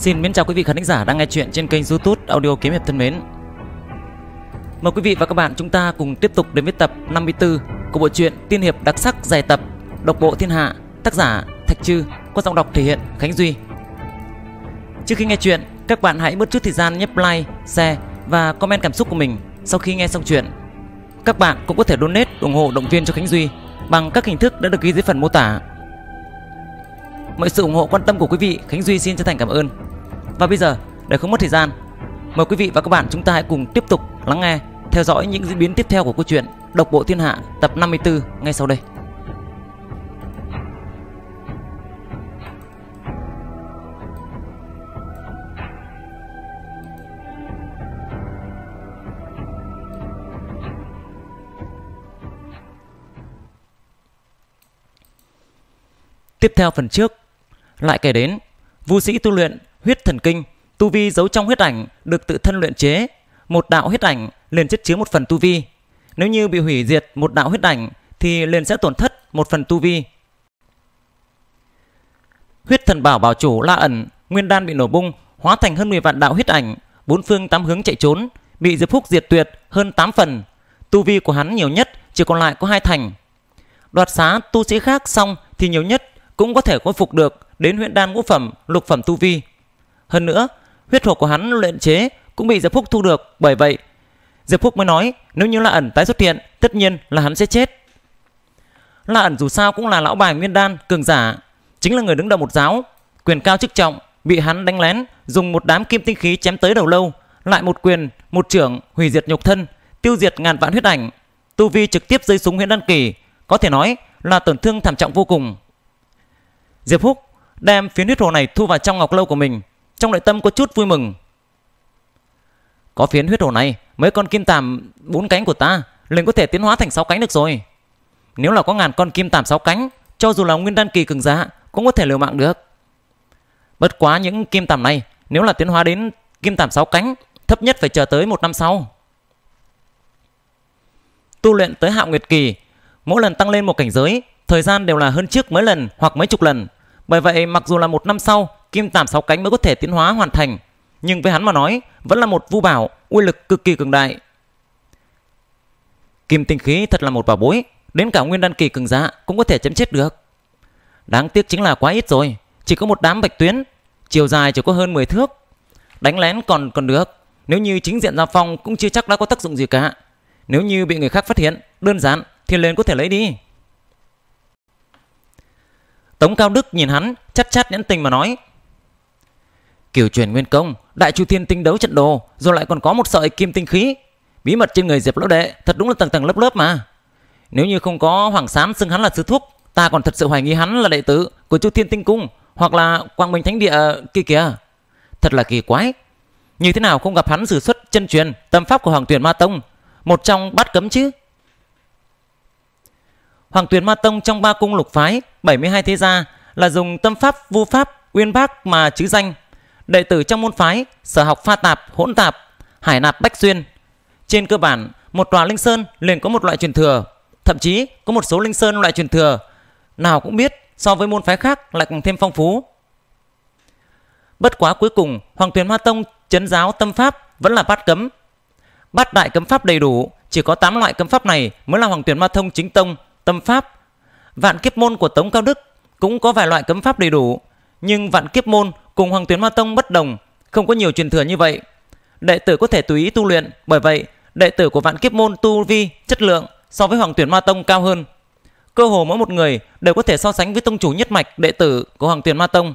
Xin mến chào quý vị khán giả đang nghe chuyện trên kênh YouTube Audio Kiếm hiệp thân mến. Mời quý vị và các bạn chúng ta cùng tiếp tục đến với tập 54 của bộ truyện tiên hiệp đặc sắc dài tập Độc bộ thiên hạ, tác giả Thạch Trư, có giọng đọc thể hiện Khánh Duy. Trước khi nghe chuyện, các bạn hãy bớt chút thời gian nhấp like, share và comment cảm xúc của mình sau khi nghe xong chuyện. Các bạn cũng có thể donate ủng hộ động viên cho Khánh Duy bằng các hình thức đã được ghi dưới phần mô tả Mọi sự ủng hộ quan tâm của quý vị Khánh Duy xin chân thành cảm ơn Và bây giờ để không mất thời gian Mời quý vị và các bạn chúng ta hãy cùng tiếp tục lắng nghe Theo dõi những diễn biến tiếp theo của câu chuyện Độc bộ thiên hạ tập 54 ngay sau đây Tiếp theo phần trước, lại kể đến, vu sĩ tu luyện huyết thần kinh, tu vi giấu trong huyết ảnh được tự thân luyện chế, một đạo huyết ảnh liền chất chứa một phần tu vi. Nếu như bị hủy diệt một đạo huyết ảnh thì liền sẽ tổn thất một phần tu vi. Huyết thần bảo bảo chủ La ẩn, nguyên đan bị nổ bung, hóa thành hơn 10 vạn đạo huyết ảnh, bốn phương tám hướng chạy trốn, bị Diệp Phúc diệt tuyệt hơn 8 phần. Tu vi của hắn nhiều nhất chỉ còn lại có hai thành. Đoạt xá tu sĩ khác xong thì nhiều nhất cũng có thể khôi phục được đến huyện đan ngũ phẩm, lục phẩm tu vi. Hơn nữa, huyết thuộc của hắn luyện chế cũng bị Diệp Phúc thu được, bởi vậy Diệp Phúc mới nói nếu như La ẩn tái xuất hiện, tất nhiên là hắn sẽ chết. La ẩn dù sao cũng là lão bài nguyên đan cường giả, chính là người đứng đầu một giáo, quyền cao chức trọng, bị hắn đánh lén, dùng một đám kim tinh khí chém tới đầu lâu, lại một quyền, một trưởng hủy diệt nhục thân, tiêu diệt ngàn vạn huyết ảnh, tu vi trực tiếp rơi xuống huyện đan kỳ, có thể nói là tổn thương thảm trọng vô cùng. Diệp Phúc đem phiến huyết hồ này thu vào trong ngọc lâu của mình trong nội tâm có chút vui mừng có phiến huyết hồ này mấy con kim tàm bốn cánh của ta liền có thể tiến hóa thành sáu cánh được rồi nếu là có ngàn con kim tàm sáu cánh cho dù là nguyên đan kỳ cường giả cũng có thể liều mạng được bất quá những kim tàm này nếu là tiến hóa đến kim tàm sáu cánh thấp nhất phải chờ tới một năm sau tu luyện tới hạo nguyệt kỳ mỗi lần tăng lên một cảnh giới thời gian đều là hơn trước mấy lần hoặc mấy chục lần bởi vậy mặc dù là một năm sau Kim Tảm Sáu Cánh mới có thể tiến hóa hoàn thành Nhưng với hắn mà nói Vẫn là một vu bảo uy lực cực kỳ cường đại Kim tinh khí thật là một bảo bối Đến cả nguyên đan kỳ cường giả cũng có thể chấm chết được Đáng tiếc chính là quá ít rồi Chỉ có một đám bạch tuyến Chiều dài chỉ có hơn 10 thước Đánh lén còn còn được Nếu như chính diện giao phong cũng chưa chắc đã có tác dụng gì cả Nếu như bị người khác phát hiện Đơn giản thì lên có thể lấy đi Tống Cao Đức nhìn hắn, chắt chát nhẫn tình mà nói. Kiểu truyền nguyên công, đại chu thiên tinh đấu trận đồ, rồi lại còn có một sợi kim tinh khí. Bí mật trên người Diệp Lão Đệ thật đúng là tầng tầng lớp lớp mà. Nếu như không có Hoàng Sám xưng hắn là sư thúc, ta còn thật sự hoài nghi hắn là đệ tử của Chu Thiên Tinh Cung hoặc là Quang Minh Thánh Địa kia kìa. Thật là kỳ quái. Như thế nào không gặp hắn sử xuất chân truyền tâm pháp của Hoàng Tuyển Ma Tông, một trong bát cấm chứ? Hoàng Tuyền Ma Tông trong ba cung lục phái 72 thế gia là dùng tâm pháp, vu pháp, uyên bác mà chứ danh. Đệ tử trong môn phái sở học pha tạp, hỗn tạp, hải nạp bách xuyên. Trên cơ bản, một tòa linh sơn liền có một loại truyền thừa, thậm chí có một số linh sơn loại truyền thừa nào cũng biết so với môn phái khác lại càng thêm phong phú. Bất quá cuối cùng, Hoàng Tuyền Ma Tông chấn giáo tâm pháp vẫn là bát cấm. Bát đại cấm pháp đầy đủ, chỉ có 8 loại cấm pháp này mới là Hoàng Tuyền Ma Thông chính tông tâm pháp. Vạn kiếp môn của Tống Cao Đức cũng có vài loại cấm pháp đầy đủ, nhưng vạn kiếp môn cùng Hoàng Tuyến Ma Tông bất đồng, không có nhiều truyền thừa như vậy. Đệ tử có thể tùy ý tu luyện, bởi vậy đệ tử của vạn kiếp môn tu vi, chất lượng so với Hoàng Tuyển Ma Tông cao hơn. Cơ hồ mỗi một người đều có thể so sánh với tông chủ nhất mạch đệ tử của Hoàng Tuyển Ma Tông.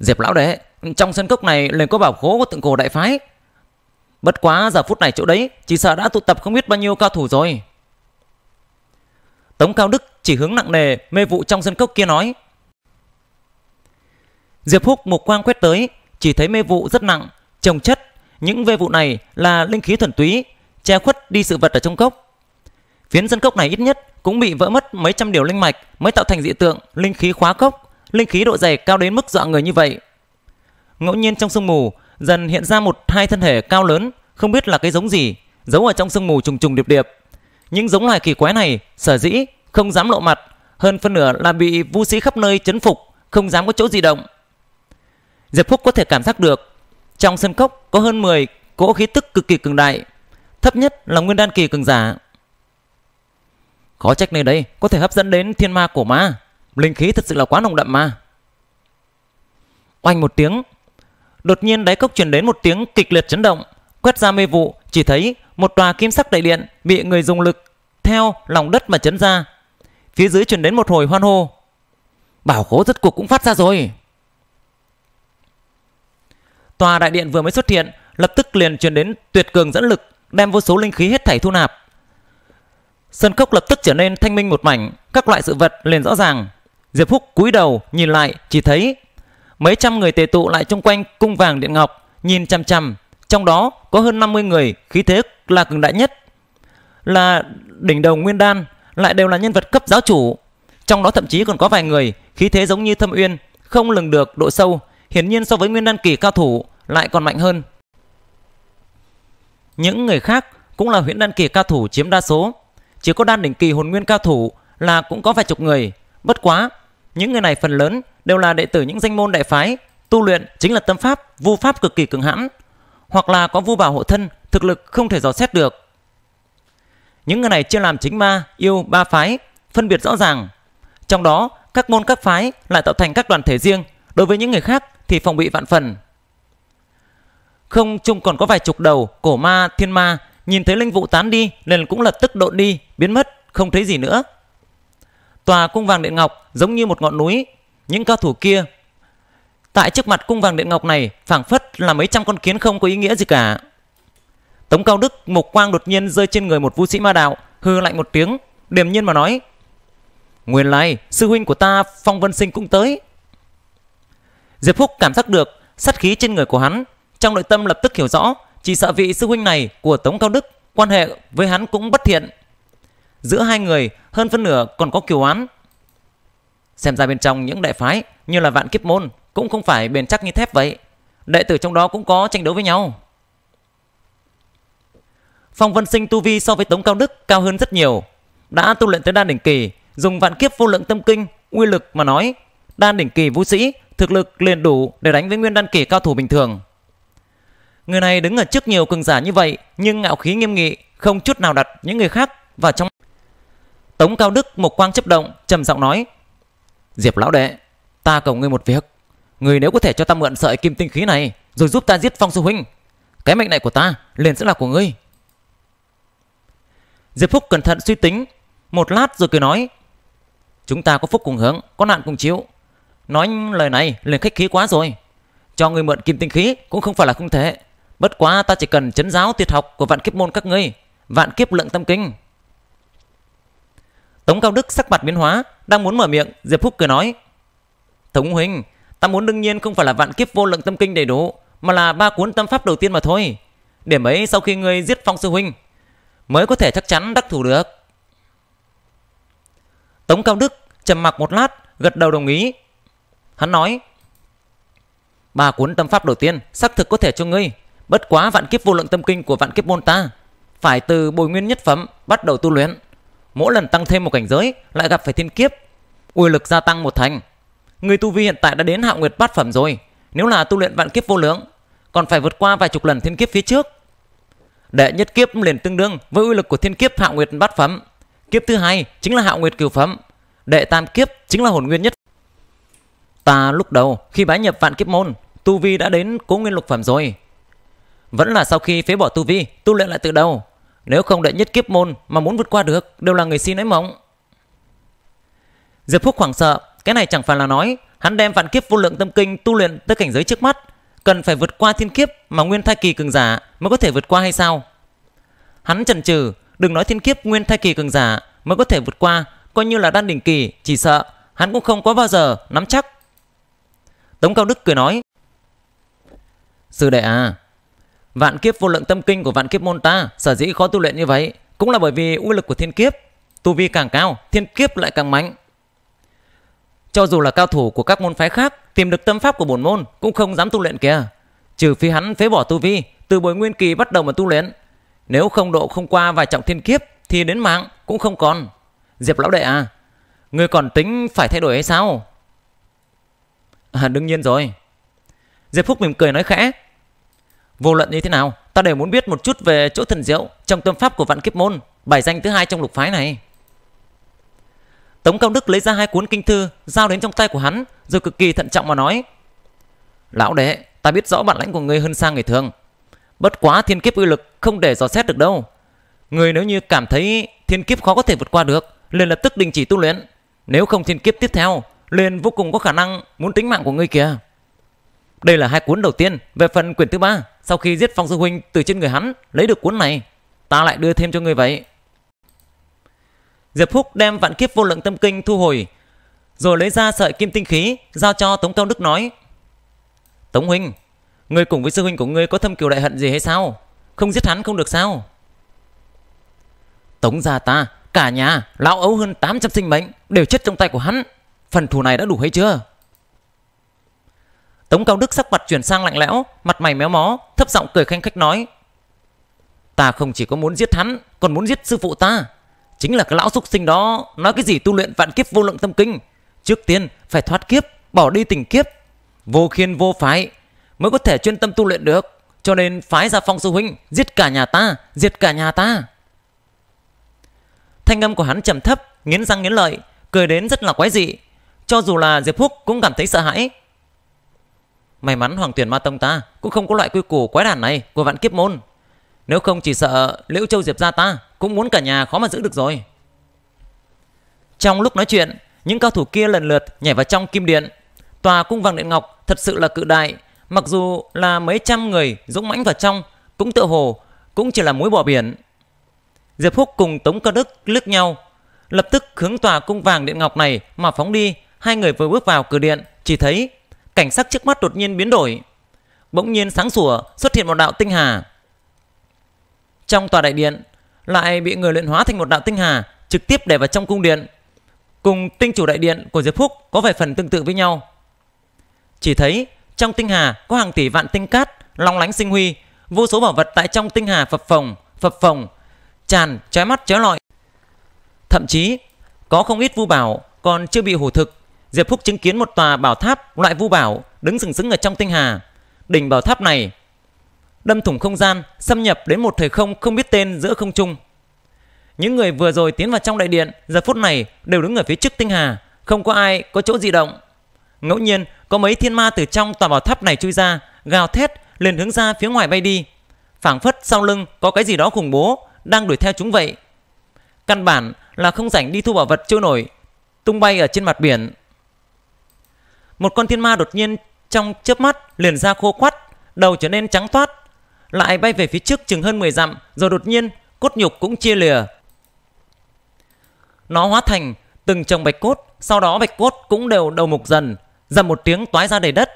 Diệp lão đệ, trong sân cốc này liền có bảo khố của tượng cổ đại phái. Bất quá giờ phút này chỗ đấy chỉ sợ đã tụ tập không biết bao nhiêu cao thủ rồi. Tống Cao Đức chỉ hướng nặng nề mê vụ trong sân cốc kia nói. Diệp Húc mục quang quét tới, chỉ thấy mê vụ rất nặng, trồng chất. Những mê vụ này là linh khí thuần túy, che khuất đi sự vật ở trong cốc. Phiến sân cốc này ít nhất cũng bị vỡ mất mấy trăm điều linh mạch mới tạo thành dị tượng linh khí khóa cốc, linh khí độ dày cao đến mức dọa người như vậy. Ngẫu nhiên trong sương mù dần hiện ra một hai thân thể cao lớn, không biết là cái giống gì, giấu ở trong sương mù trùng trùng điệp điệp. Những giống loài kỳ quái này sở dĩ không dám lộ mặt, hơn phân nửa là bị vu sĩ khắp nơi chấn phục, không dám có chỗ di động. Diệp Phúc có thể cảm giác được, trong sân cốc có hơn 10 cỗ khí tức cực kỳ cường đại, thấp nhất là nguyên đan kỳ cường giả. Khó trách nơi đây có thể hấp dẫn đến thiên ma cổ ma, linh khí thật sự là quá nồng đậm mà. Oanh một tiếng, đột nhiên đáy cốc truyền đến một tiếng kịch liệt chấn động, quét ra mê vụ, chỉ thấy một tòa kim sắc đại điện bị người dùng lực theo lòng đất mà chấn ra. Phía dưới truyền đến một hồi hoan hô. Bảo khố rốt cuộc cũng phát ra rồi. Tòa đại điện vừa mới xuất hiện, lập tức liền truyền đến tuyệt cường dẫn lực, đem vô số linh khí hết thảy thu nạp. Sân cốc lập tức trở nên thanh minh một mảnh, các loại sự vật liền rõ ràng. Diệp Húc cúi đầu nhìn lại chỉ thấy mấy trăm người tề tụ lại chung quanh cung vàng điện ngọc, nhìn chằm chằm trong đó có hơn 50 người khí thế là cường đại nhất, là đỉnh đầu Nguyên Đan, lại đều là nhân vật cấp giáo chủ. Trong đó thậm chí còn có vài người khí thế giống như Thâm Uyên, không lường được độ sâu, hiển nhiên so với Nguyên Đan kỳ cao thủ lại còn mạnh hơn. Những người khác cũng là huyễn đan kỳ cao thủ chiếm đa số, chỉ có đan đỉnh kỳ hồn nguyên cao thủ là cũng có vài chục người, bất quá những người này phần lớn đều là đệ tử những danh môn đại phái, tu luyện chính là tâm pháp, vu pháp cực kỳ cường hãn, hoặc là có vu bảo hộ thân, thực lực không thể dò xét được. Những người này chưa làm chính ma, yêu ba phái, phân biệt rõ ràng. Trong đó, các môn các phái lại tạo thành các đoàn thể riêng, đối với những người khác thì phòng bị vạn phần. Không chung còn có vài chục đầu, cổ ma, thiên ma, nhìn thấy linh vụ tán đi nên cũng lập tức độn đi, biến mất, không thấy gì nữa. Tòa cung vàng điện ngọc giống như một ngọn núi, những cao thủ kia Tại trước mặt cung vàng điện ngọc này, phảng phất là mấy trăm con kiến không có ý nghĩa gì cả. Tống Cao Đức mục quang đột nhiên rơi trên người một vũ sĩ ma đạo, hư lạnh một tiếng, điềm nhiên mà nói: "Nguyên lai, sư huynh của ta Phong Vân Sinh cũng tới." Diệp Phúc cảm giác được sát khí trên người của hắn, trong nội tâm lập tức hiểu rõ, chỉ sợ vị sư huynh này của Tống Cao Đức quan hệ với hắn cũng bất thiện. Giữa hai người, hơn phân nửa còn có kiều án. Xem ra bên trong những đại phái như là vạn kiếp môn cũng không phải bền chắc như thép vậy. Đệ tử trong đó cũng có tranh đấu với nhau. Phong Vân Sinh tu vi so với Tống Cao Đức cao hơn rất nhiều, đã tu luyện tới đan đỉnh kỳ, dùng vạn kiếp vô lượng tâm kinh, uy lực mà nói, đan đỉnh kỳ vũ sĩ, thực lực liền đủ để đánh với nguyên đan kỳ cao thủ bình thường. Người này đứng ở trước nhiều cường giả như vậy, nhưng ngạo khí nghiêm nghị, không chút nào đặt những người khác vào trong. Tống Cao Đức một quang chấp động, trầm giọng nói: "Diệp lão đệ, ta cầu ngươi một việc." Người nếu có thể cho ta mượn sợi kim tinh khí này Rồi giúp ta giết Phong Sư Huynh Cái mệnh này của ta liền sẽ là của ngươi Diệp Phúc cẩn thận suy tính Một lát rồi cười nói Chúng ta có phúc cùng hướng Có nạn cùng chịu Nói lời này liền khách khí quá rồi Cho người mượn kim tinh khí cũng không phải là không thể Bất quá ta chỉ cần chấn giáo tuyệt học Của vạn kiếp môn các ngươi Vạn kiếp lượng tâm kinh Tống Cao Đức sắc mặt biến hóa Đang muốn mở miệng Diệp Phúc cười nói Tống Huynh Ta muốn đương nhiên không phải là vạn kiếp vô lượng tâm kinh đầy đủ, mà là ba cuốn tâm pháp đầu tiên mà thôi. Điểm ấy sau khi ngươi giết Phong sư huynh mới có thể chắc chắn đắc thủ được. Tống Cao Đức trầm mặc một lát, gật đầu đồng ý. Hắn nói: "Ba cuốn tâm pháp đầu tiên xác thực có thể cho ngươi, bất quá vạn kiếp vô lượng tâm kinh của vạn kiếp môn ta, phải từ bồi nguyên nhất phẩm bắt đầu tu luyện, mỗi lần tăng thêm một cảnh giới lại gặp phải thiên kiếp, uy lực gia tăng một thành, Người tu vi hiện tại đã đến hạo nguyệt bát phẩm rồi Nếu là tu luyện vạn kiếp vô lượng Còn phải vượt qua vài chục lần thiên kiếp phía trước Đệ nhất kiếp liền tương đương với uy lực của thiên kiếp hạo nguyệt bát phẩm Kiếp thứ hai chính là hạo nguyệt cửu phẩm Đệ tam kiếp chính là hồn nguyên nhất Ta lúc đầu khi bái nhập vạn kiếp môn Tu vi đã đến cố nguyên lục phẩm rồi Vẫn là sau khi phế bỏ tu vi Tu luyện lại từ đầu Nếu không đệ nhất kiếp môn mà muốn vượt qua được Đều là người xin ấy mộng Diệp Phúc khoảng sợ cái này chẳng phải là nói hắn đem vạn kiếp vô lượng tâm kinh tu luyện tới cảnh giới trước mắt, cần phải vượt qua thiên kiếp mà nguyên thai kỳ cường giả mới có thể vượt qua hay sao? Hắn chần chừ, đừng nói thiên kiếp nguyên thai kỳ cường giả mới có thể vượt qua, coi như là đan đỉnh kỳ, chỉ sợ hắn cũng không có bao giờ nắm chắc. Tống Cao Đức cười nói: "Sư đệ à, vạn kiếp vô lượng tâm kinh của vạn kiếp môn ta sở dĩ khó tu luyện như vậy, cũng là bởi vì uy lực của thiên kiếp, tu vi càng cao, thiên kiếp lại càng mạnh." Cho dù là cao thủ của các môn phái khác tìm được tâm pháp của bổn môn cũng không dám tu luyện kìa. Trừ phi hắn phế bỏ tu vi, từ bồi nguyên kỳ bắt đầu mà tu luyện. Nếu không độ không qua vài trọng thiên kiếp thì đến mạng cũng không còn. Diệp lão đệ à, người còn tính phải thay đổi hay sao? À, đương nhiên rồi. Diệp Phúc mỉm cười nói khẽ. Vô luận như thế nào, ta đều muốn biết một chút về chỗ thần diệu trong tâm pháp của vạn kiếp môn, bài danh thứ hai trong lục phái này. Tống Cao Đức lấy ra hai cuốn kinh thư, giao đến trong tay của hắn, rồi cực kỳ thận trọng mà nói. Lão đệ, ta biết rõ bản lãnh của ngươi hơn sang người thường. Bất quá thiên kiếp uy lực không để dò xét được đâu. Ngươi nếu như cảm thấy thiên kiếp khó có thể vượt qua được, liền lập tức đình chỉ tu luyện. Nếu không thiên kiếp tiếp theo, liền vô cùng có khả năng muốn tính mạng của ngươi kìa. Đây là hai cuốn đầu tiên, về phần quyển thứ ba, sau khi giết Phong Sư Huynh từ trên người hắn, lấy được cuốn này, ta lại đưa thêm cho ngươi vậy. Diệp Phúc đem vạn kiếp vô lượng tâm kinh thu hồi, rồi lấy ra sợi kim tinh khí giao cho Tống Cao Đức nói. Tống Huynh, ngươi cùng với sư huynh của ngươi có thâm cừu đại hận gì hay sao? Không giết hắn không được sao? Tống gia ta, cả nhà, lão ấu hơn 800 sinh mệnh đều chết trong tay của hắn. Phần thù này đã đủ hay chưa? Tống Cao Đức sắc mặt chuyển sang lạnh lẽo, mặt mày méo mó, thấp giọng cười khanh khách nói. Ta không chỉ có muốn giết hắn, còn muốn giết sư phụ ta chính là cái lão súc sinh đó nói cái gì tu luyện vạn kiếp vô lượng tâm kinh trước tiên phải thoát kiếp bỏ đi tình kiếp vô khiên vô phái mới có thể chuyên tâm tu luyện được cho nên phái ra phong sư huynh giết cả nhà ta diệt cả nhà ta thanh âm của hắn trầm thấp nghiến răng nghiến lợi cười đến rất là quái dị cho dù là diệp húc cũng cảm thấy sợ hãi may mắn hoàng tuyển ma tông ta cũng không có loại quy củ quái đản này của vạn kiếp môn nếu không chỉ sợ Liễu Châu Diệp gia ta Cũng muốn cả nhà khó mà giữ được rồi Trong lúc nói chuyện Những cao thủ kia lần lượt nhảy vào trong kim điện Tòa cung vàng điện ngọc thật sự là cự đại Mặc dù là mấy trăm người dũng mãnh vào trong Cũng tựa hồ Cũng chỉ là muối bỏ biển Diệp Húc cùng Tống Cơ Đức lướt nhau Lập tức hướng tòa cung vàng điện ngọc này Mà phóng đi Hai người vừa bước vào cửa điện Chỉ thấy cảnh sắc trước mắt đột nhiên biến đổi bỗng nhiên sáng sủa xuất hiện một đạo tinh hà trong tòa đại điện lại bị người luyện hóa thành một đạo tinh hà trực tiếp để vào trong cung điện cùng tinh chủ đại điện của diệp phúc có vài phần tương tự với nhau chỉ thấy trong tinh hà có hàng tỷ vạn tinh cát long lánh sinh huy vô số bảo vật tại trong tinh hà phập phồng phập phồng tràn trái mắt chói lọi thậm chí có không ít vu bảo còn chưa bị hủ thực diệp phúc chứng kiến một tòa bảo tháp loại vu bảo đứng sừng sững ở trong tinh hà đỉnh bảo tháp này đâm thủng không gian, xâm nhập đến một thời không không biết tên giữa không trung. Những người vừa rồi tiến vào trong đại điện, giờ phút này đều đứng ở phía trước tinh hà, không có ai có chỗ di động. Ngẫu nhiên, có mấy thiên ma từ trong tòa bảo tháp này chui ra, gào thét liền hướng ra phía ngoài bay đi. Phảng phất sau lưng có cái gì đó khủng bố đang đuổi theo chúng vậy. Căn bản là không rảnh đi thu bảo vật trôi nổi, tung bay ở trên mặt biển. Một con thiên ma đột nhiên trong chớp mắt liền ra khô quắt, đầu trở nên trắng toát, lại bay về phía trước chừng hơn 10 dặm, rồi đột nhiên cốt nhục cũng chia lìa. Nó hóa thành từng chồng bạch cốt, sau đó bạch cốt cũng đều đầu mục dần, dầm một tiếng toái ra đầy đất.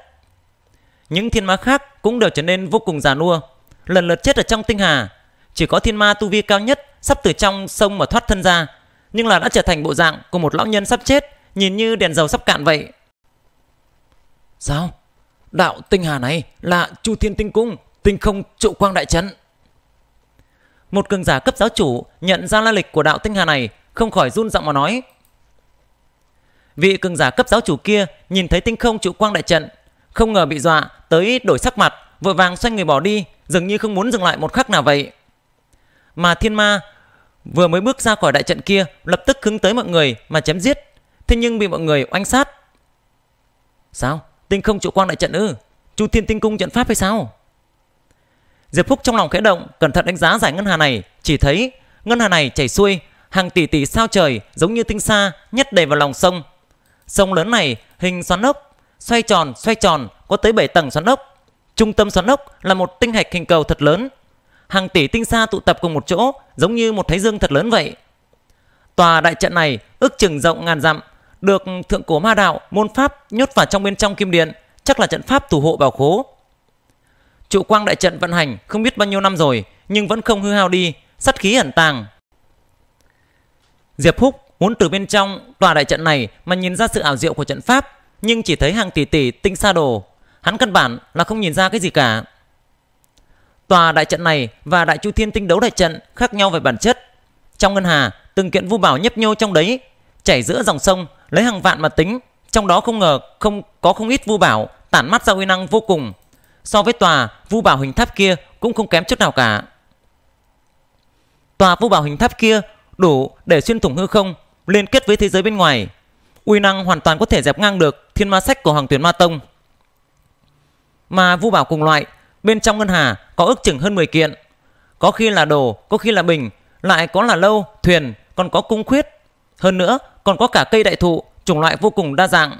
Những thiên ma khác cũng đều trở nên vô cùng già nua, lần lượt chết ở trong tinh hà. Chỉ có thiên ma tu vi cao nhất sắp từ trong sông mà thoát thân ra, nhưng là đã trở thành bộ dạng của một lão nhân sắp chết, nhìn như đèn dầu sắp cạn vậy. Sao? Đạo tinh hà này là Chu Thiên Tinh Cung tinh không trụ quang đại chấn. Một cường giả cấp giáo chủ nhận ra la lịch của đạo tinh hà này không khỏi run giọng mà nói. Vị cường giả cấp giáo chủ kia nhìn thấy tinh không trụ quang đại trận, không ngờ bị dọa tới đổi sắc mặt, vội vàng xoay người bỏ đi, dường như không muốn dừng lại một khắc nào vậy. Mà thiên ma vừa mới bước ra khỏi đại trận kia lập tức hướng tới mọi người mà chém giết, thế nhưng bị mọi người oanh sát. Sao? Tinh không trụ quang đại trận ư? Chu thiên tinh cung trận pháp hay sao? Diệp Phúc trong lòng khẽ động, cẩn thận đánh giá giải ngân hà này, chỉ thấy ngân hà này chảy xuôi, hàng tỷ tỷ sao trời giống như tinh sa nhét đầy vào lòng sông. Sông lớn này hình xoắn ốc, xoay tròn xoay tròn có tới 7 tầng xoắn ốc. Trung tâm xoắn ốc là một tinh hạch hình cầu thật lớn. Hàng tỷ tinh sa tụ tập cùng một chỗ, giống như một thái dương thật lớn vậy. Tòa đại trận này ước chừng rộng ngàn dặm, được thượng cổ ma đạo môn pháp nhốt vào trong bên trong kim điện, chắc là trận pháp thủ hộ bảo khố Trụ quang đại trận vận hành không biết bao nhiêu năm rồi nhưng vẫn không hư hao đi, sắt khí ẩn tàng. Diệp Húc muốn từ bên trong tòa đại trận này mà nhìn ra sự ảo diệu của trận pháp, nhưng chỉ thấy hàng tỷ tỷ tinh sa đồ, hắn căn bản là không nhìn ra cái gì cả. Tòa đại trận này và đại chu thiên tinh đấu đại trận khác nhau về bản chất. Trong ngân hà, từng kiện vu bảo nhấp nhô trong đấy, chảy giữa dòng sông, lấy hàng vạn mà tính, trong đó không ngờ không có không ít vu bảo tản mắt ra uy năng vô cùng So với tòa vu bảo hình tháp kia cũng không kém chút nào cả. Tòa vu bảo hình tháp kia đủ để xuyên thủng hư không, liên kết với thế giới bên ngoài. Uy năng hoàn toàn có thể dẹp ngang được thiên ma sách của Hoàng Tuyển Ma Tông. Mà vu bảo cùng loại, bên trong ngân hà có ước chừng hơn 10 kiện. Có khi là đồ, có khi là bình, lại có là lâu, thuyền, còn có cung khuyết. Hơn nữa, còn có cả cây đại thụ, chủng loại vô cùng đa dạng.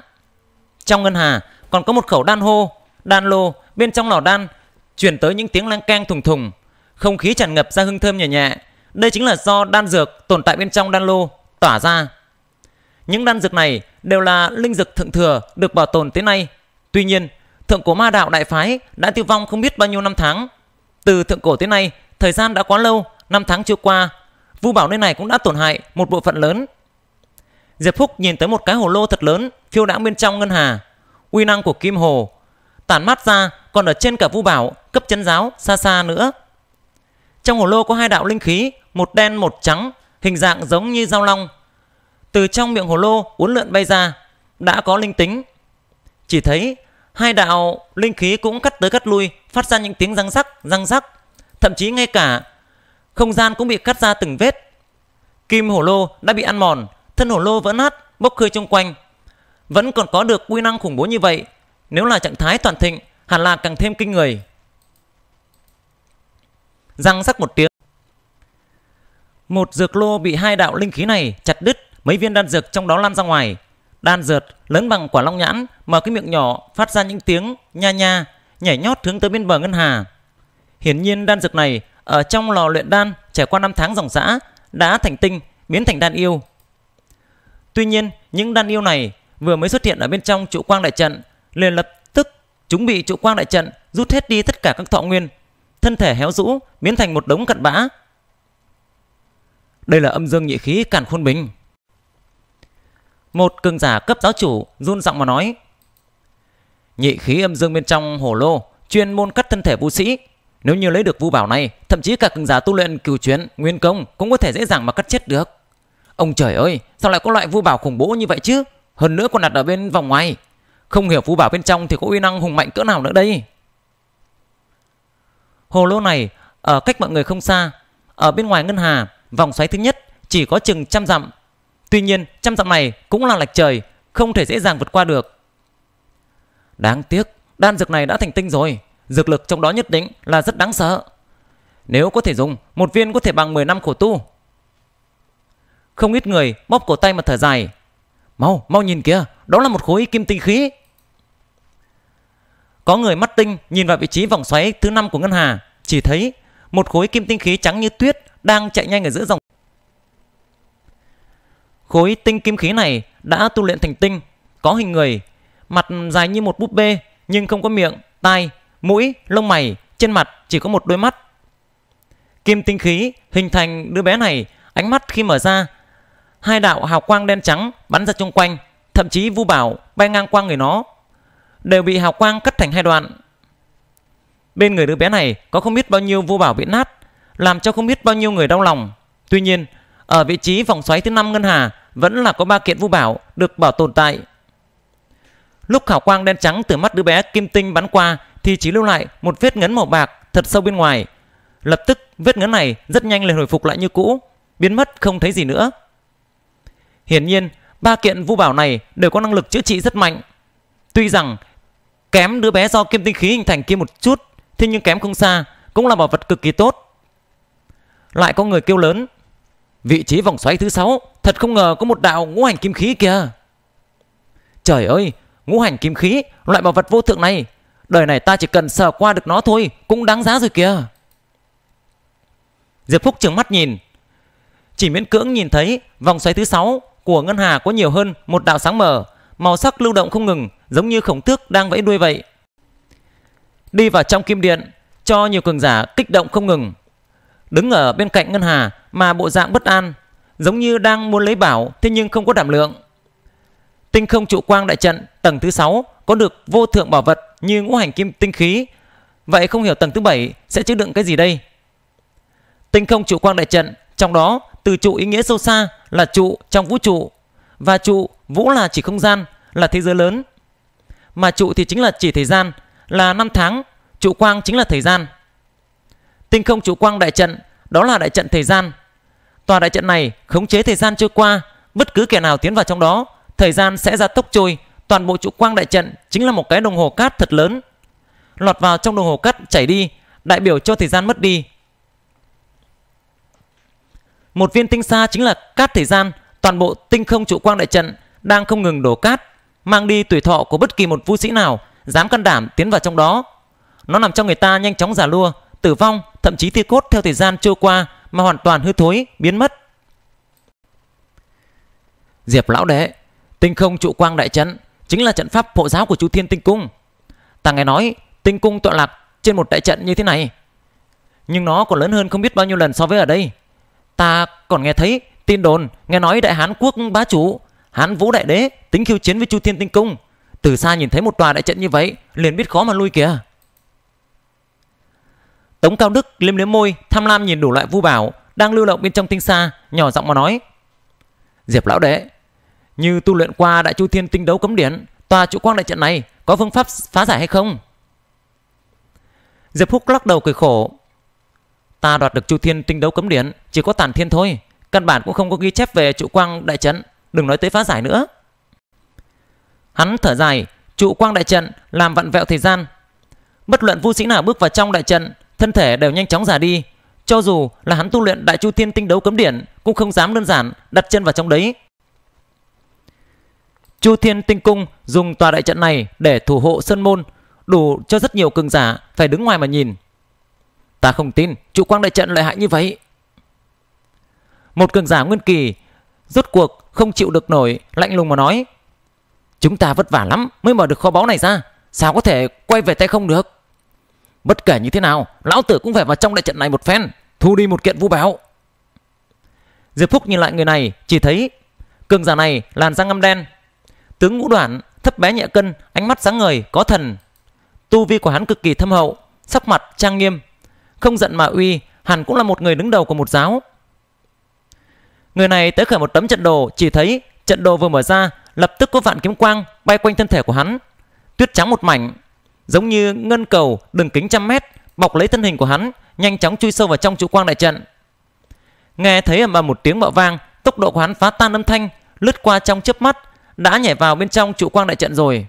Trong ngân hà còn có một khẩu đan hô Đan lô bên trong lò đan chuyển tới những tiếng lang cang thùng thùng, không khí tràn ngập ra hương thơm nhẹ nhẹ. Đây chính là do đan dược tồn tại bên trong đan lô tỏa ra. Những đan dược này đều là linh dược thượng thừa được bảo tồn tới nay. Tuy nhiên, thượng cổ ma đạo đại phái đã tiêu vong không biết bao nhiêu năm tháng. Từ thượng cổ tới nay, thời gian đã quá lâu, năm tháng trôi qua, vu bảo nơi này cũng đã tổn hại một bộ phận lớn. Diệp Phúc nhìn tới một cái hồ lô thật lớn phiêu đãng bên trong ngân hà. Uy năng của kim hồ tản mát ra còn ở trên cả vu bảo cấp chân giáo xa xa nữa trong hồ lô có hai đạo linh khí một đen một trắng hình dạng giống như dao long từ trong miệng hồ lô uốn lượn bay ra đã có linh tính chỉ thấy hai đạo linh khí cũng cắt tới cắt lui phát ra những tiếng răng sắc răng sắc thậm chí ngay cả không gian cũng bị cắt ra từng vết kim hồ lô đã bị ăn mòn thân hồ lô vỡ nát bốc hơi chung quanh vẫn còn có được quy năng khủng bố như vậy nếu là trạng thái toàn thịnh, hẳn là càng thêm kinh người. Răng sắc một tiếng. Một dược lô bị hai đạo linh khí này chặt đứt, mấy viên đan dược trong đó lan ra ngoài. Đan dược lớn bằng quả long nhãn, mở cái miệng nhỏ phát ra những tiếng nha nha, nhảy nhót hướng tới bên bờ ngân hà. Hiển nhiên đan dược này ở trong lò luyện đan trải qua năm tháng dòng dã đã thành tinh, biến thành đan yêu. Tuy nhiên, những đan yêu này vừa mới xuất hiện ở bên trong trụ quang đại trận liền lập tức chúng bị trụ quang đại trận rút hết đi tất cả các thọ nguyên thân thể héo rũ biến thành một đống cặn bã đây là âm dương nhị khí cản khôn bình một cường giả cấp giáo chủ run giọng mà nói nhị khí âm dương bên trong hồ lô chuyên môn cắt thân thể vũ sĩ nếu như lấy được vũ bảo này thậm chí cả cường giả tu luyện cửu chuyến nguyên công cũng có thể dễ dàng mà cắt chết được ông trời ơi sao lại có loại vũ bảo khủng bố như vậy chứ hơn nữa còn đặt ở bên vòng ngoài không hiểu phú bảo bên trong thì có uy năng hùng mạnh cỡ nào nữa đây. Hồ lô này ở cách mọi người không xa, ở bên ngoài ngân hà, vòng xoáy thứ nhất chỉ có chừng trăm dặm. Tuy nhiên, trăm dặm này cũng là lạch trời, không thể dễ dàng vượt qua được. Đáng tiếc, đan dược này đã thành tinh rồi, dược lực trong đó nhất định là rất đáng sợ. Nếu có thể dùng, một viên có thể bằng 10 năm khổ tu. Không ít người bóp cổ tay mà thở dài. Mau, mau nhìn kìa, đó là một khối kim tinh khí. Có người mắt tinh nhìn vào vị trí vòng xoáy thứ năm của ngân hà, chỉ thấy một khối kim tinh khí trắng như tuyết đang chạy nhanh ở giữa dòng. Khối tinh kim khí này đã tu luyện thành tinh, có hình người, mặt dài như một búp bê nhưng không có miệng, tai, mũi, lông mày, trên mặt chỉ có một đôi mắt. Kim tinh khí hình thành đứa bé này, ánh mắt khi mở ra, hai đạo hào quang đen trắng bắn ra chung quanh, thậm chí vu bảo bay ngang qua người nó đều bị hào quang cắt thành hai đoạn. Bên người đứa bé này có không biết bao nhiêu vô bảo bị nát, làm cho không biết bao nhiêu người đau lòng. Tuy nhiên, ở vị trí vòng xoáy thứ 5 ngân hà vẫn là có ba kiện vô bảo được bảo tồn tại. Lúc hào quang đen trắng từ mắt đứa bé Kim Tinh bắn qua thì chỉ lưu lại một vết ngấn màu bạc thật sâu bên ngoài. Lập tức vết ngấn này rất nhanh liền hồi phục lại như cũ, biến mất không thấy gì nữa. Hiển nhiên, ba kiện vũ bảo này đều có năng lực chữa trị rất mạnh. Tuy rằng Kém đứa bé do kim tinh khí hình thành kia một chút Thế nhưng kém không xa Cũng là bảo vật cực kỳ tốt Lại có người kêu lớn Vị trí vòng xoáy thứ sáu Thật không ngờ có một đạo ngũ hành kim khí kìa Trời ơi Ngũ hành kim khí Loại bảo vật vô thượng này Đời này ta chỉ cần sờ qua được nó thôi Cũng đáng giá rồi kìa Diệp Phúc trừng mắt nhìn Chỉ miễn cưỡng nhìn thấy Vòng xoáy thứ sáu của Ngân Hà có nhiều hơn Một đạo sáng mờ màu sắc lưu động không ngừng, giống như khổng tước đang vẫy đuôi vậy. Đi vào trong kim điện, cho nhiều cường giả kích động không ngừng. Đứng ở bên cạnh ngân hà mà bộ dạng bất an, giống như đang muốn lấy bảo thế nhưng không có đảm lượng. Tinh không trụ quang đại trận tầng thứ sáu có được vô thượng bảo vật như ngũ hành kim tinh khí. Vậy không hiểu tầng thứ bảy sẽ chứa đựng cái gì đây? Tinh không trụ quang đại trận, trong đó từ trụ ý nghĩa sâu xa là trụ trong vũ trụ và trụ vũ là chỉ không gian là thế giới lớn mà trụ thì chính là chỉ thời gian là năm tháng trụ quang chính là thời gian tinh không trụ quang đại trận đó là đại trận thời gian tòa đại trận này khống chế thời gian trôi qua bất cứ kẻ nào tiến vào trong đó thời gian sẽ ra tốc trôi toàn bộ trụ quang đại trận chính là một cái đồng hồ cát thật lớn lọt vào trong đồng hồ cát chảy đi đại biểu cho thời gian mất đi một viên tinh xa chính là cát thời gian toàn bộ tinh không trụ quang đại trận đang không ngừng đổ cát, mang đi tuổi thọ của bất kỳ một vũ sĩ nào dám can đảm tiến vào trong đó. Nó làm cho người ta nhanh chóng già lua, tử vong, thậm chí thi cốt theo thời gian trôi qua mà hoàn toàn hư thối, biến mất. Diệp lão đệ, tinh không trụ quang đại trận chính là trận pháp hộ giáo của chú Thiên Tinh Cung. Ta nghe nói tinh cung tọa lạc trên một đại trận như thế này. Nhưng nó còn lớn hơn không biết bao nhiêu lần so với ở đây. Ta còn nghe thấy Tin đồn, nghe nói đại Hán quốc bá chủ, Hán Vũ đại đế tính khiêu chiến với Chu Thiên Tinh Cung. Từ xa nhìn thấy một tòa đại trận như vậy, liền biết khó mà lui kìa. Tống Cao Đức liếm liếm môi, tham lam nhìn đủ loại vu bảo đang lưu động bên trong tinh xa, nhỏ giọng mà nói: "Diệp lão đệ, như tu luyện qua đại chu thiên tinh đấu cấm điển, tòa trụ quang đại trận này có phương pháp phá giải hay không?" Diệp Húc lắc đầu cười khổ: "Ta đoạt được chu thiên tinh đấu cấm điển chỉ có tàn thiên thôi, Căn bản cũng không có ghi chép về trụ quang đại trận, đừng nói tới phá giải nữa. Hắn thở dài, trụ quang đại trận làm vặn vẹo thời gian. Bất luận vu sĩ nào bước vào trong đại trận, thân thể đều nhanh chóng già đi. Cho dù là hắn tu luyện đại chu thiên tinh đấu cấm điển cũng không dám đơn giản đặt chân vào trong đấy. Chu Thiên Tinh Cung dùng tòa đại trận này để thủ hộ Sơn Môn, đủ cho rất nhiều cường giả phải đứng ngoài mà nhìn. Ta không tin, trụ quang đại trận lợi hại như vậy. Một cường giả nguyên kỳ rốt cuộc không chịu được nổi lạnh lùng mà nói Chúng ta vất vả lắm mới mở được kho báu này ra Sao có thể quay về tay không được Bất kể như thế nào Lão tử cũng phải vào trong đại trận này một phen Thu đi một kiện vũ báo Diệp Phúc nhìn lại người này Chỉ thấy cường giả này làn da ngăm đen Tướng ngũ đoạn Thấp bé nhẹ cân Ánh mắt sáng ngời Có thần Tu vi của hắn cực kỳ thâm hậu Sắc mặt trang nghiêm Không giận mà uy Hắn cũng là một người đứng đầu của một giáo Người này tới khởi một tấm trận đồ, chỉ thấy trận đồ vừa mở ra, lập tức có vạn kiếm quang bay quanh thân thể của hắn. Tuyết trắng một mảnh, giống như ngân cầu đường kính trăm mét, bọc lấy thân hình của hắn, nhanh chóng chui sâu vào trong trụ quang đại trận. Nghe thấy ầm ầm một tiếng bạo vang, tốc độ của hắn phá tan âm thanh, lướt qua trong chớp mắt, đã nhảy vào bên trong trụ quang đại trận rồi.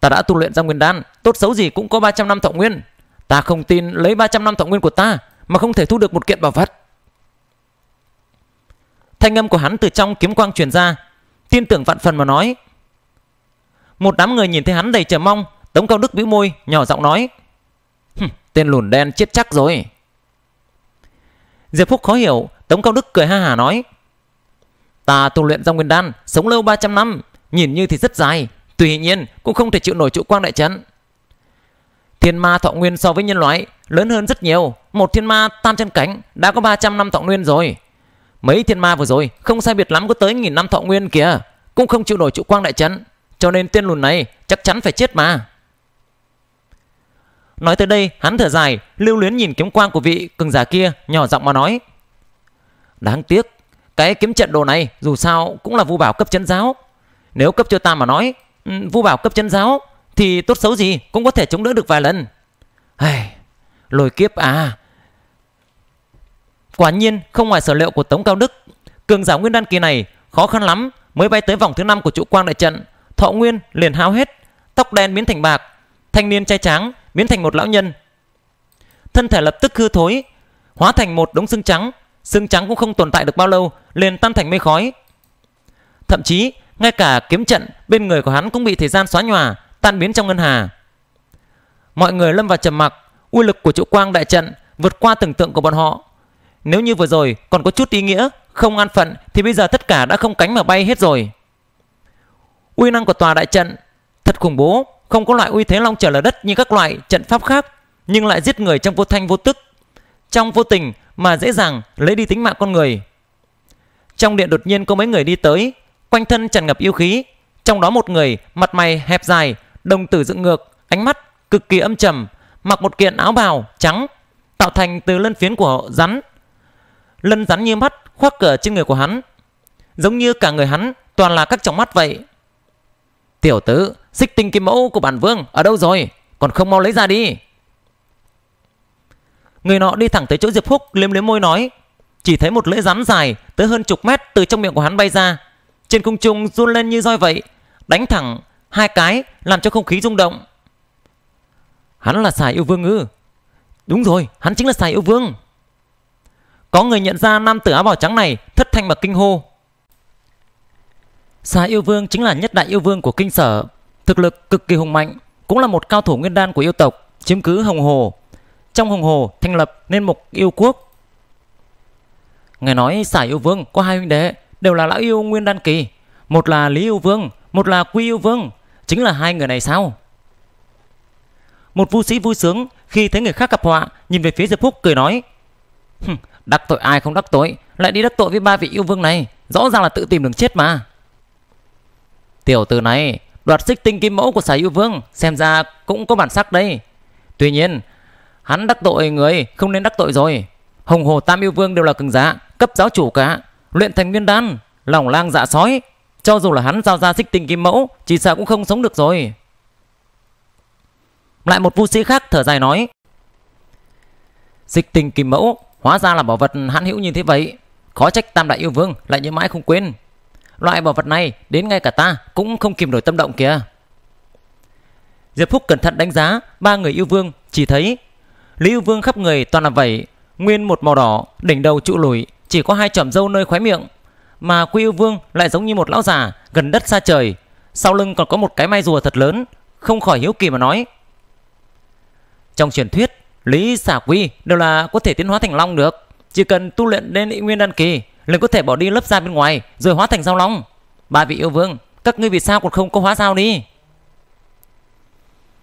Ta đã tu luyện ra nguyên đan, tốt xấu gì cũng có 300 năm thọ nguyên. Ta không tin lấy 300 năm thọ nguyên của ta mà không thể thu được một kiện bảo vật. Thanh âm của hắn từ trong kiếm quang truyền ra, tin tưởng vạn phần mà nói. Một đám người nhìn thấy hắn đầy chờ mong, Tống Cao Đức bĩu môi, nhỏ giọng nói: "Tên lùn đen chết chắc rồi." Diệp Phúc khó hiểu, Tống Cao Đức cười ha hả nói: "Ta tu luyện trong nguyên đan, sống lâu 300 năm, nhìn như thì rất dài, tuy nhiên cũng không thể chịu nổi trụ quang đại trận." Thiên ma thọ nguyên so với nhân loại lớn hơn rất nhiều, một thiên ma tam chân cánh đã có 300 năm thọ nguyên rồi. Mấy thiên ma vừa rồi không sai biệt lắm có tới nghìn năm thọ nguyên kìa Cũng không chịu nổi trụ quang đại chấn Cho nên tiên lùn này chắc chắn phải chết mà Nói tới đây hắn thở dài Lưu luyến nhìn kiếm quang của vị cường giả kia Nhỏ giọng mà nói Đáng tiếc Cái kiếm trận đồ này dù sao cũng là vu bảo cấp chân giáo Nếu cấp cho ta mà nói ừ, Vu bảo cấp chân giáo Thì tốt xấu gì cũng có thể chống đỡ được vài lần hey, Lôi kiếp à Quả nhiên không ngoài sở liệu của Tống Cao Đức, cường giả nguyên đan kỳ này khó khăn lắm mới bay tới vòng thứ năm của trụ quang đại trận, thọ nguyên liền hao hết, tóc đen biến thành bạc, thanh niên trai tráng biến thành một lão nhân. Thân thể lập tức hư thối, hóa thành một đống xương trắng, xương trắng cũng không tồn tại được bao lâu, liền tan thành mây khói. Thậm chí, ngay cả kiếm trận bên người của hắn cũng bị thời gian xóa nhòa, tan biến trong ngân hà. Mọi người lâm vào trầm mặc, uy lực của trụ quang đại trận vượt qua tưởng tượng của bọn họ. Nếu như vừa rồi còn có chút ý nghĩa, không an phận thì bây giờ tất cả đã không cánh mà bay hết rồi. Uy năng của tòa đại trận thật khủng bố, không có loại uy thế long trời lở đất như các loại trận pháp khác, nhưng lại giết người trong vô thanh vô tức, trong vô tình mà dễ dàng lấy đi tính mạng con người. Trong điện đột nhiên có mấy người đi tới, quanh thân tràn ngập yêu khí, trong đó một người mặt mày hẹp dài, đồng tử dựng ngược, ánh mắt cực kỳ âm trầm, mặc một kiện áo bào trắng tạo thành từ lân phiến của rắn lân rắn như mắt khoác cờ trên người của hắn giống như cả người hắn toàn là các tròng mắt vậy tiểu tử xích tinh kim mẫu của bản vương ở đâu rồi còn không mau lấy ra đi người nọ đi thẳng tới chỗ diệp húc liếm liếm môi nói chỉ thấy một lưỡi rắn dài tới hơn chục mét từ trong miệng của hắn bay ra trên không trung run lên như roi vậy đánh thẳng hai cái làm cho không khí rung động hắn là xài yêu vương ư đúng rồi hắn chính là xài yêu vương có người nhận ra nam tử áo bào trắng này thất thanh mà kinh hô. Xà yêu vương chính là nhất đại yêu vương của kinh sở. Thực lực cực kỳ hùng mạnh, cũng là một cao thủ nguyên đan của yêu tộc, chiếm cứ Hồng Hồ. Trong Hồng Hồ thành lập nên một yêu quốc. Nghe nói xà yêu vương có hai huynh đệ, đều là lão yêu nguyên đan kỳ. Một là Lý yêu vương, một là Quy yêu vương. Chính là hai người này sao? Một vu sĩ vui sướng khi thấy người khác gặp họa, nhìn về phía Diệp Phúc cười nói. Đắc tội ai không đắc tội, lại đi đắc tội với ba vị yêu vương này, rõ ràng là tự tìm đường chết mà. Tiểu tử này, đoạt xích tinh kim mẫu của xà yêu vương, xem ra cũng có bản sắc đây. Tuy nhiên, hắn đắc tội người không nên đắc tội rồi. Hồng hồ tam yêu vương đều là cường giả, cấp giáo chủ cả, luyện thành nguyên đan, lòng lang dạ sói. Cho dù là hắn giao ra xích tinh kim mẫu, chỉ sợ cũng không sống được rồi. Lại một vu sĩ khác thở dài nói. dịch tình kim mẫu Hóa ra là bảo vật hãn hữu như thế vậy Khó trách tam đại yêu vương lại như mãi không quên Loại bảo vật này đến ngay cả ta Cũng không kìm nổi tâm động kìa Diệp Phúc cẩn thận đánh giá Ba người yêu vương chỉ thấy Lý yêu vương khắp người toàn là vẩy Nguyên một màu đỏ đỉnh đầu trụ lùi Chỉ có hai chòm râu nơi khóe miệng Mà quy yêu vương lại giống như một lão già Gần đất xa trời Sau lưng còn có một cái mai rùa thật lớn Không khỏi hiếu kỳ mà nói Trong truyền thuyết lý xả quy đều là có thể tiến hóa thành long được. Chỉ cần tu luyện đến ý nguyên đan kỳ, liền có thể bỏ đi lớp da bên ngoài rồi hóa thành giao long. Ba vị yêu vương, các ngươi vì sao còn không có hóa giao đi?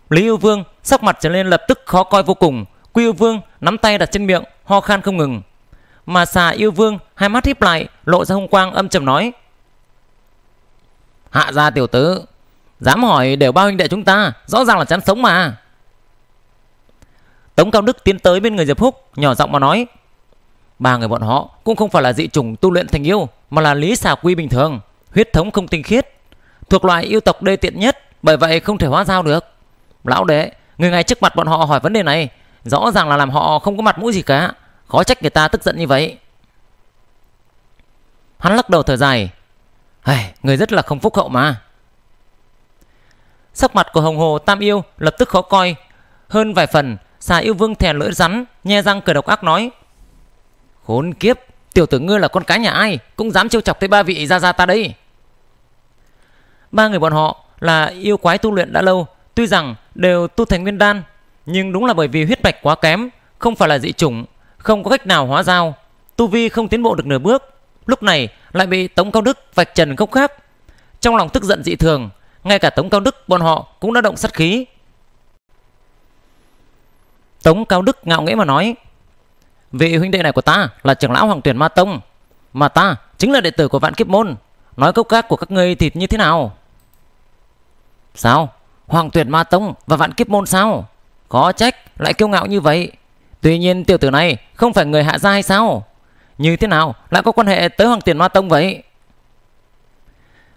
Lý yêu vương sắc mặt trở nên lập tức khó coi vô cùng. Quy yêu vương nắm tay đặt trên miệng, ho khan không ngừng. Mà xà yêu vương hai mắt híp lại, lộ ra hung quang âm trầm nói. Hạ gia tiểu tử, dám hỏi đều bao huynh đệ chúng ta, rõ ràng là chán sống mà. Tống Cao Đức tiến tới bên người Diệp Húc, nhỏ giọng mà nói: "Ba người bọn họ cũng không phải là dị chủng tu luyện thành yêu, mà là lý xà quy bình thường, huyết thống không tinh khiết, thuộc loài yêu tộc đê tiện nhất, bởi vậy không thể hóa giao được." Lão đệ, người ngay trước mặt bọn họ hỏi vấn đề này, rõ ràng là làm họ không có mặt mũi gì cả, khó trách người ta tức giận như vậy. Hắn lắc đầu thở dài, "Hây, người rất là không phúc hậu mà." Sắc mặt của Hồng Hồ Tam Yêu lập tức khó coi hơn vài phần, Xà yêu vương thè lưỡi rắn, nhe răng cười độc ác nói. Khốn kiếp, tiểu tử ngươi là con cái nhà ai, cũng dám trêu chọc tới ba vị ra ra ta đây. Ba người bọn họ là yêu quái tu luyện đã lâu, tuy rằng đều tu thành nguyên đan, nhưng đúng là bởi vì huyết mạch quá kém, không phải là dị chủng, không có cách nào hóa giao, tu vi không tiến bộ được nửa bước. Lúc này lại bị Tống Cao Đức vạch trần gốc khác. Trong lòng tức giận dị thường, ngay cả Tống Cao Đức bọn họ cũng đã động sát khí, Tống Cao Đức ngạo nghễ mà nói Vị huynh đệ này của ta là trưởng lão Hoàng Tuyển Ma Tông Mà ta chính là đệ tử của Vạn Kiếp Môn Nói cốc các của các ngươi thì như thế nào Sao Hoàng Tuyển Ma Tông và Vạn Kiếp Môn sao Khó trách lại kiêu ngạo như vậy Tuy nhiên tiểu tử này không phải người hạ gia hay sao Như thế nào lại có quan hệ tới Hoàng Tuyển Ma Tông vậy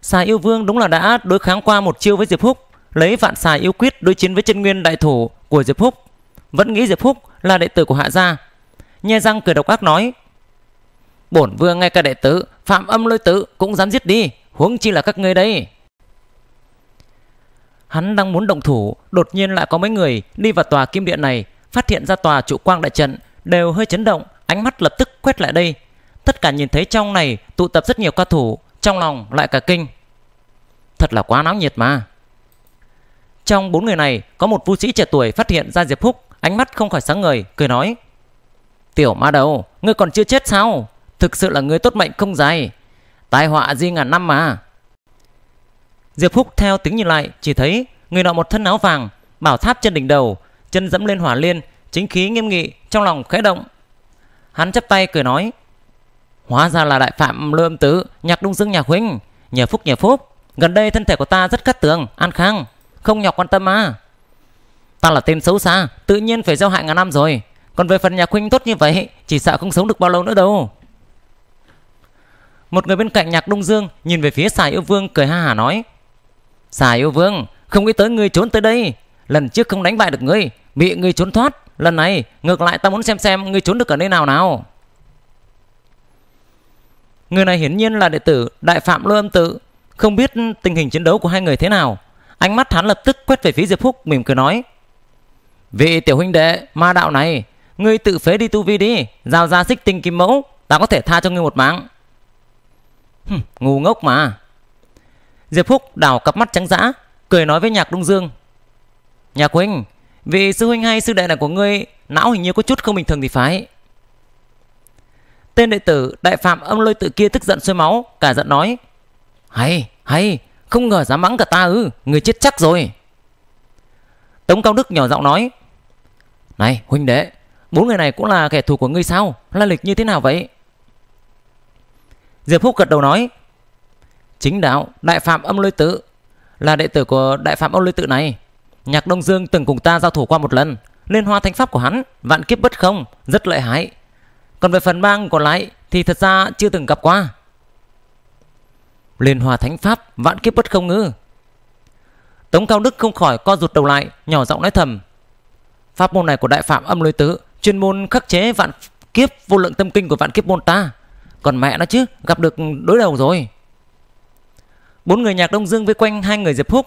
Xà yêu vương đúng là đã đối kháng qua một chiêu với Diệp Húc Lấy vạn xà yêu quyết đối chiến với chân nguyên đại thủ của Diệp Húc vẫn nghĩ Diệp Phúc là đệ tử của Hạ gia. Nhe răng cười độc ác nói: "Bổn vương ngay cả đệ tử Phạm Âm Lôi Tử cũng dám giết đi, huống chi là các ngươi đây." Hắn đang muốn động thủ, đột nhiên lại có mấy người đi vào tòa kim điện này, phát hiện ra tòa trụ quang đại trận đều hơi chấn động, ánh mắt lập tức quét lại đây. Tất cả nhìn thấy trong này tụ tập rất nhiều cao thủ, trong lòng lại cả kinh. Thật là quá náo nhiệt mà. Trong bốn người này có một vũ sĩ trẻ tuổi phát hiện ra Diệp Phúc Ánh mắt không khỏi sáng ngời Cười nói Tiểu ma đầu Ngươi còn chưa chết sao Thực sự là ngươi tốt mệnh không dài Tai họa di ngàn năm mà Diệp Phúc theo tiếng nhìn lại Chỉ thấy người nọ một thân áo vàng Bảo tháp trên đỉnh đầu Chân dẫm lên hỏa liên Chính khí nghiêm nghị Trong lòng khẽ động Hắn chắp tay cười nói Hóa ra là đại phạm lô âm tứ Nhạc đung dương nhà huynh Nhờ phúc nhờ phúc Gần đây thân thể của ta rất cát tường An khang Không nhọc quan tâm à Ta là tên xấu xa, tự nhiên phải gieo hại ngàn năm rồi. Còn về phần nhà quynh tốt như vậy, chỉ sợ không sống được bao lâu nữa đâu. Một người bên cạnh nhạc Đông Dương nhìn về phía xài yêu vương cười ha hà nói. Xài yêu vương, không nghĩ tới ngươi trốn tới đây. Lần trước không đánh bại được ngươi, bị ngươi trốn thoát. Lần này, ngược lại ta muốn xem xem ngươi trốn được ở nơi nào nào. Người này hiển nhiên là đệ tử Đại Phạm Lô Âm Tự Không biết tình hình chiến đấu của hai người thế nào Ánh mắt hắn lập tức quét về phía Diệp Phúc mỉm cười nói Vị tiểu huynh đệ, ma đạo này, ngươi tự phế đi tu vi đi, giao ra xích tinh kim mẫu, ta có thể tha cho ngươi một mạng. Hừm, ngu ngốc mà. Diệp Phúc đảo cặp mắt trắng dã, cười nói với Nhạc Đông Dương. Nhạc huynh, vị sư huynh hay sư đệ này của ngươi, não hình như có chút không bình thường thì phải. Tên đệ tử đại phạm âm lôi tự kia tức giận sôi máu, cả giận nói. Hay, hay, không ngờ dám mắng cả ta ư, người chết chắc rồi. Tống Cao Đức nhỏ giọng nói Này huynh đệ Bốn người này cũng là kẻ thù của ngươi sao La lịch như thế nào vậy Diệp Phúc gật đầu nói Chính đạo Đại Phạm Âm Lôi Tự Là đệ tử của Đại Phạm Âm Lôi Tự này Nhạc Đông Dương từng cùng ta giao thủ qua một lần Liên hoa thánh pháp của hắn Vạn kiếp bất không Rất lợi hại Còn về phần bang còn lại Thì thật ra chưa từng gặp qua Liên hoa thánh pháp Vạn kiếp bất không ngư Tống Cao Đức không khỏi co rụt đầu lại, nhỏ giọng nói thầm. Pháp môn này của đại phạm âm lôi tứ, chuyên môn khắc chế vạn kiếp vô lượng tâm kinh của vạn kiếp môn ta. Còn mẹ nó chứ, gặp được đối đầu rồi. Bốn người nhạc Đông Dương vây quanh hai người Diệp Húc,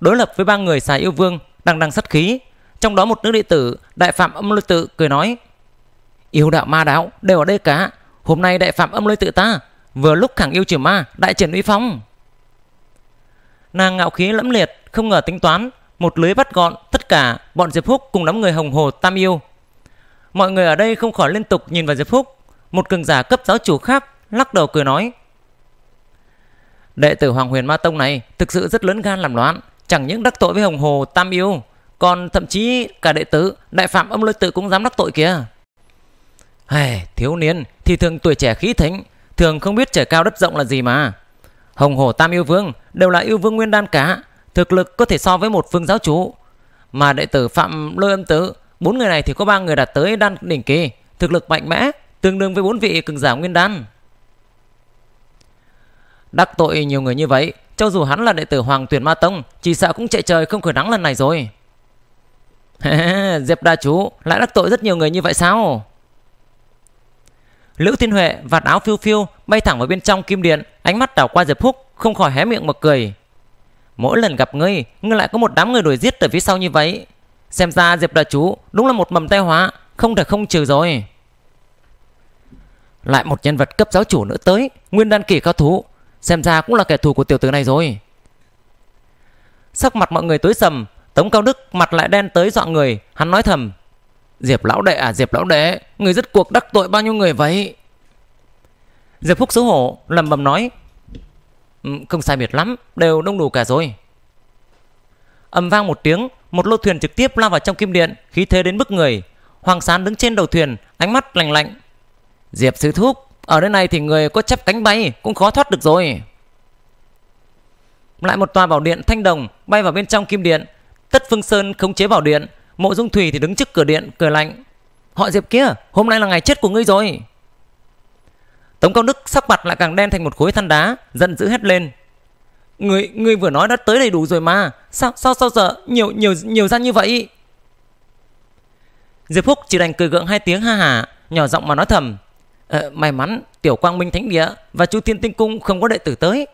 đối lập với ba người xài yêu vương, đang đang sát khí. Trong đó một nữ đệ tử, đại phạm âm lôi tự cười nói. Yêu đạo ma đạo, đều ở đây cả. Hôm nay đại phạm âm lôi tự ta, vừa lúc khẳng yêu trừ ma, đại triển uy phong. Nàng ngạo khí lẫm liệt, không ngờ tính toán, một lưới bắt gọn tất cả bọn Diệp phúc cùng đám người Hồng Hồ Tam Yêu. Mọi người ở đây không khỏi liên tục nhìn vào Diệp phúc một cường giả cấp giáo chủ khác lắc đầu cười nói: "Đệ tử Hoàng Huyền Ma Tông này thực sự rất lớn gan làm loạn, chẳng những đắc tội với Hồng Hồ Tam Yêu, còn thậm chí cả đệ tử Đại Phạm Âm Lôi Tự cũng dám đắc tội kìa." Hề, thiếu niên thì thường tuổi trẻ khí thính thường không biết trời cao đất rộng là gì mà. Hồng Hổ Tam Yêu Vương đều là yêu vương nguyên đan cả, thực lực có thể so với một phương giáo chủ. Mà đệ tử Phạm Lôi Âm Tử, bốn người này thì có ba người đạt tới đan đỉnh kỳ, thực lực mạnh mẽ, tương đương với bốn vị cường giả nguyên đan. Đắc tội nhiều người như vậy, cho dù hắn là đệ tử Hoàng Tuyển Ma Tông, chỉ sợ cũng chạy trời không khởi nắng lần này rồi. Diệp đa chú lại đắc tội rất nhiều người như vậy sao? Lữ Thiên Huệ vạt áo phiêu phiêu bay thẳng vào bên trong kim điện, ánh mắt đảo qua Diệp Húc, không khỏi hé miệng mà cười. Mỗi lần gặp ngươi, ngươi lại có một đám người đuổi giết từ phía sau như vậy. Xem ra Diệp đại chú đúng là một mầm tai hóa, không thể không trừ rồi. Lại một nhân vật cấp giáo chủ nữa tới, nguyên đan kỳ cao thú, xem ra cũng là kẻ thù của tiểu tử này rồi. Sắc mặt mọi người tối sầm, Tống Cao Đức mặt lại đen tới dọa người, hắn nói thầm. Diệp lão đệ à Diệp lão đệ Người rất cuộc đắc tội bao nhiêu người vậy Diệp Phúc xấu hổ lầm bầm nói Không sai biệt lắm Đều đông đủ cả rồi Âm vang một tiếng Một lô thuyền trực tiếp lao vào trong kim điện Khí thế đến bức người Hoàng Sán đứng trên đầu thuyền Ánh mắt lạnh lạnh Diệp sư thúc Ở nơi này thì người có chắp cánh bay Cũng khó thoát được rồi Lại một tòa bảo điện thanh đồng Bay vào bên trong kim điện Tất Phương Sơn khống chế bảo điện Mộ Dung Thủy thì đứng trước cửa điện, cười lạnh. Họ Diệp kia, hôm nay là ngày chết của ngươi rồi. Tống Cao Đức sắc mặt lại càng đen thành một khối than đá, giận dữ hét lên. Ngươi, ngươi vừa nói đã tới đầy đủ rồi mà, sao sao sao giờ nhiều nhiều nhiều ra như vậy? Diệp Phúc chỉ đành cười gượng hai tiếng ha hả, nhỏ giọng mà nói thầm. Ờ, may mắn Tiểu Quang Minh Thánh Địa và Chu Thiên Tinh Cung không có đệ tử tới.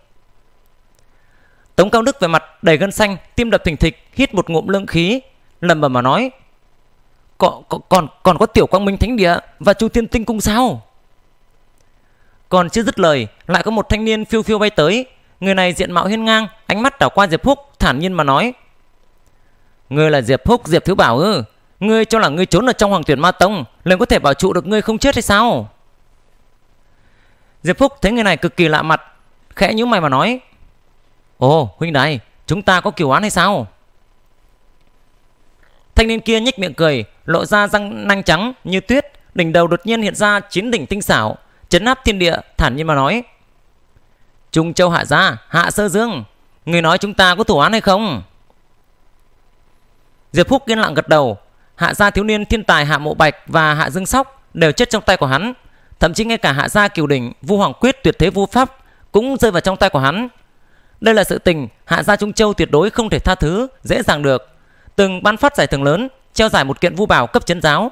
Tống Cao Đức về mặt đầy gân xanh, tim đập thình thịch, hít một ngụm lương khí, lầm bầm mà nói còn, còn, còn có tiểu quang minh thánh địa và chu thiên tinh cung sao còn chưa dứt lời lại có một thanh niên phiêu phiêu bay tới người này diện mạo hiên ngang ánh mắt đảo qua diệp phúc thản nhiên mà nói ngươi là diệp phúc diệp thứ bảo ư ngươi cho là ngươi trốn ở trong hoàng tuyển ma tông liền có thể bảo trụ được ngươi không chết hay sao diệp phúc thấy người này cực kỳ lạ mặt khẽ nhíu mày mà nói ồ huynh này chúng ta có kiểu án hay sao Thanh niên kia nhếch miệng cười, lộ ra răng nanh trắng như tuyết, đỉnh đầu đột nhiên hiện ra chín đỉnh tinh xảo, chấn áp thiên địa, thản nhiên mà nói: "Trung Châu hạ gia, hạ sơ dương, người nói chúng ta có thủ án hay không?" Diệp Phúc yên lặng gật đầu, hạ gia thiếu niên thiên tài Hạ Mộ Bạch và Hạ Dương Sóc đều chết trong tay của hắn, thậm chí ngay cả hạ gia kiều đỉnh Vu Hoàng Quyết tuyệt thế vu pháp cũng rơi vào trong tay của hắn. Đây là sự tình hạ gia Trung Châu tuyệt đối không thể tha thứ dễ dàng được từng ban phát giải thưởng lớn, treo giải một kiện vu bảo cấp chấn giáo.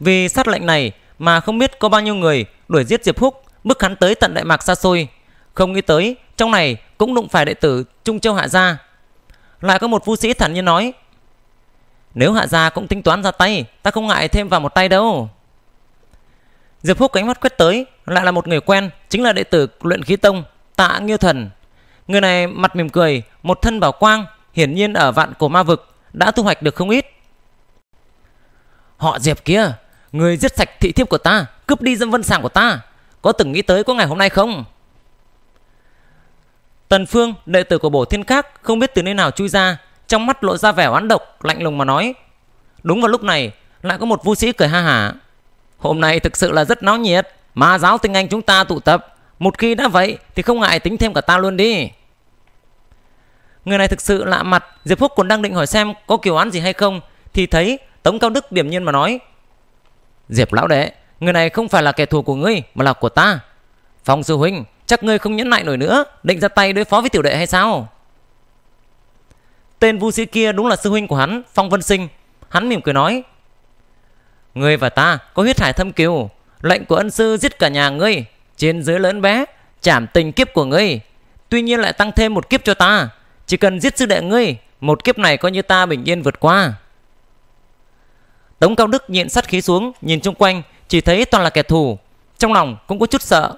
Vì sát lệnh này mà không biết có bao nhiêu người đuổi giết Diệp Húc, bức hắn tới tận Đại Mạc xa xôi. Không nghĩ tới, trong này cũng đụng phải đệ tử Trung Châu Hạ Gia. Lại có một vu sĩ thản nhiên nói, nếu Hạ Gia cũng tính toán ra tay, ta không ngại thêm vào một tay đâu. Diệp Húc cánh mắt quét tới, lại là một người quen, chính là đệ tử luyện khí tông, tạ nghiêu thần. Người này mặt mỉm cười, một thân bảo quang, hiển nhiên ở vạn cổ ma vực đã thu hoạch được không ít. Họ Diệp kia, người giết sạch thị thiếp của ta, cướp đi dân vân sàng của ta, có từng nghĩ tới có ngày hôm nay không? Tần Phương, đệ tử của Bổ Thiên Các không biết từ nơi nào chui ra, trong mắt lộ ra vẻ oán độc, lạnh lùng mà nói. Đúng vào lúc này, lại có một vu sĩ cười ha hả. Hôm nay thực sự là rất náo nhiệt, ma giáo tinh anh chúng ta tụ tập, một khi đã vậy thì không ngại tính thêm cả ta luôn đi. Người này thực sự lạ mặt, Diệp Phúc còn đang định hỏi xem có kiểu án gì hay không thì thấy Tống Cao Đức điểm nhiên mà nói: "Diệp lão đệ, người này không phải là kẻ thù của ngươi mà là của ta. Phong sư huynh, chắc ngươi không nhẫn nại nổi nữa, định ra tay đối phó với tiểu đệ hay sao?" Tên vu sĩ kia đúng là sư huynh của hắn, Phong Vân Sinh, hắn mỉm cười nói: "Ngươi và ta có huyết hải thâm kiều, lệnh của ân sư giết cả nhà ngươi, trên dưới lớn bé, chảm tình kiếp của ngươi, tuy nhiên lại tăng thêm một kiếp cho ta." Chỉ cần giết sư đệ ngươi, một kiếp này coi như ta bình yên vượt qua. Tống Cao Đức nhịn sát khí xuống, nhìn chung quanh, chỉ thấy toàn là kẻ thù. Trong lòng cũng có chút sợ.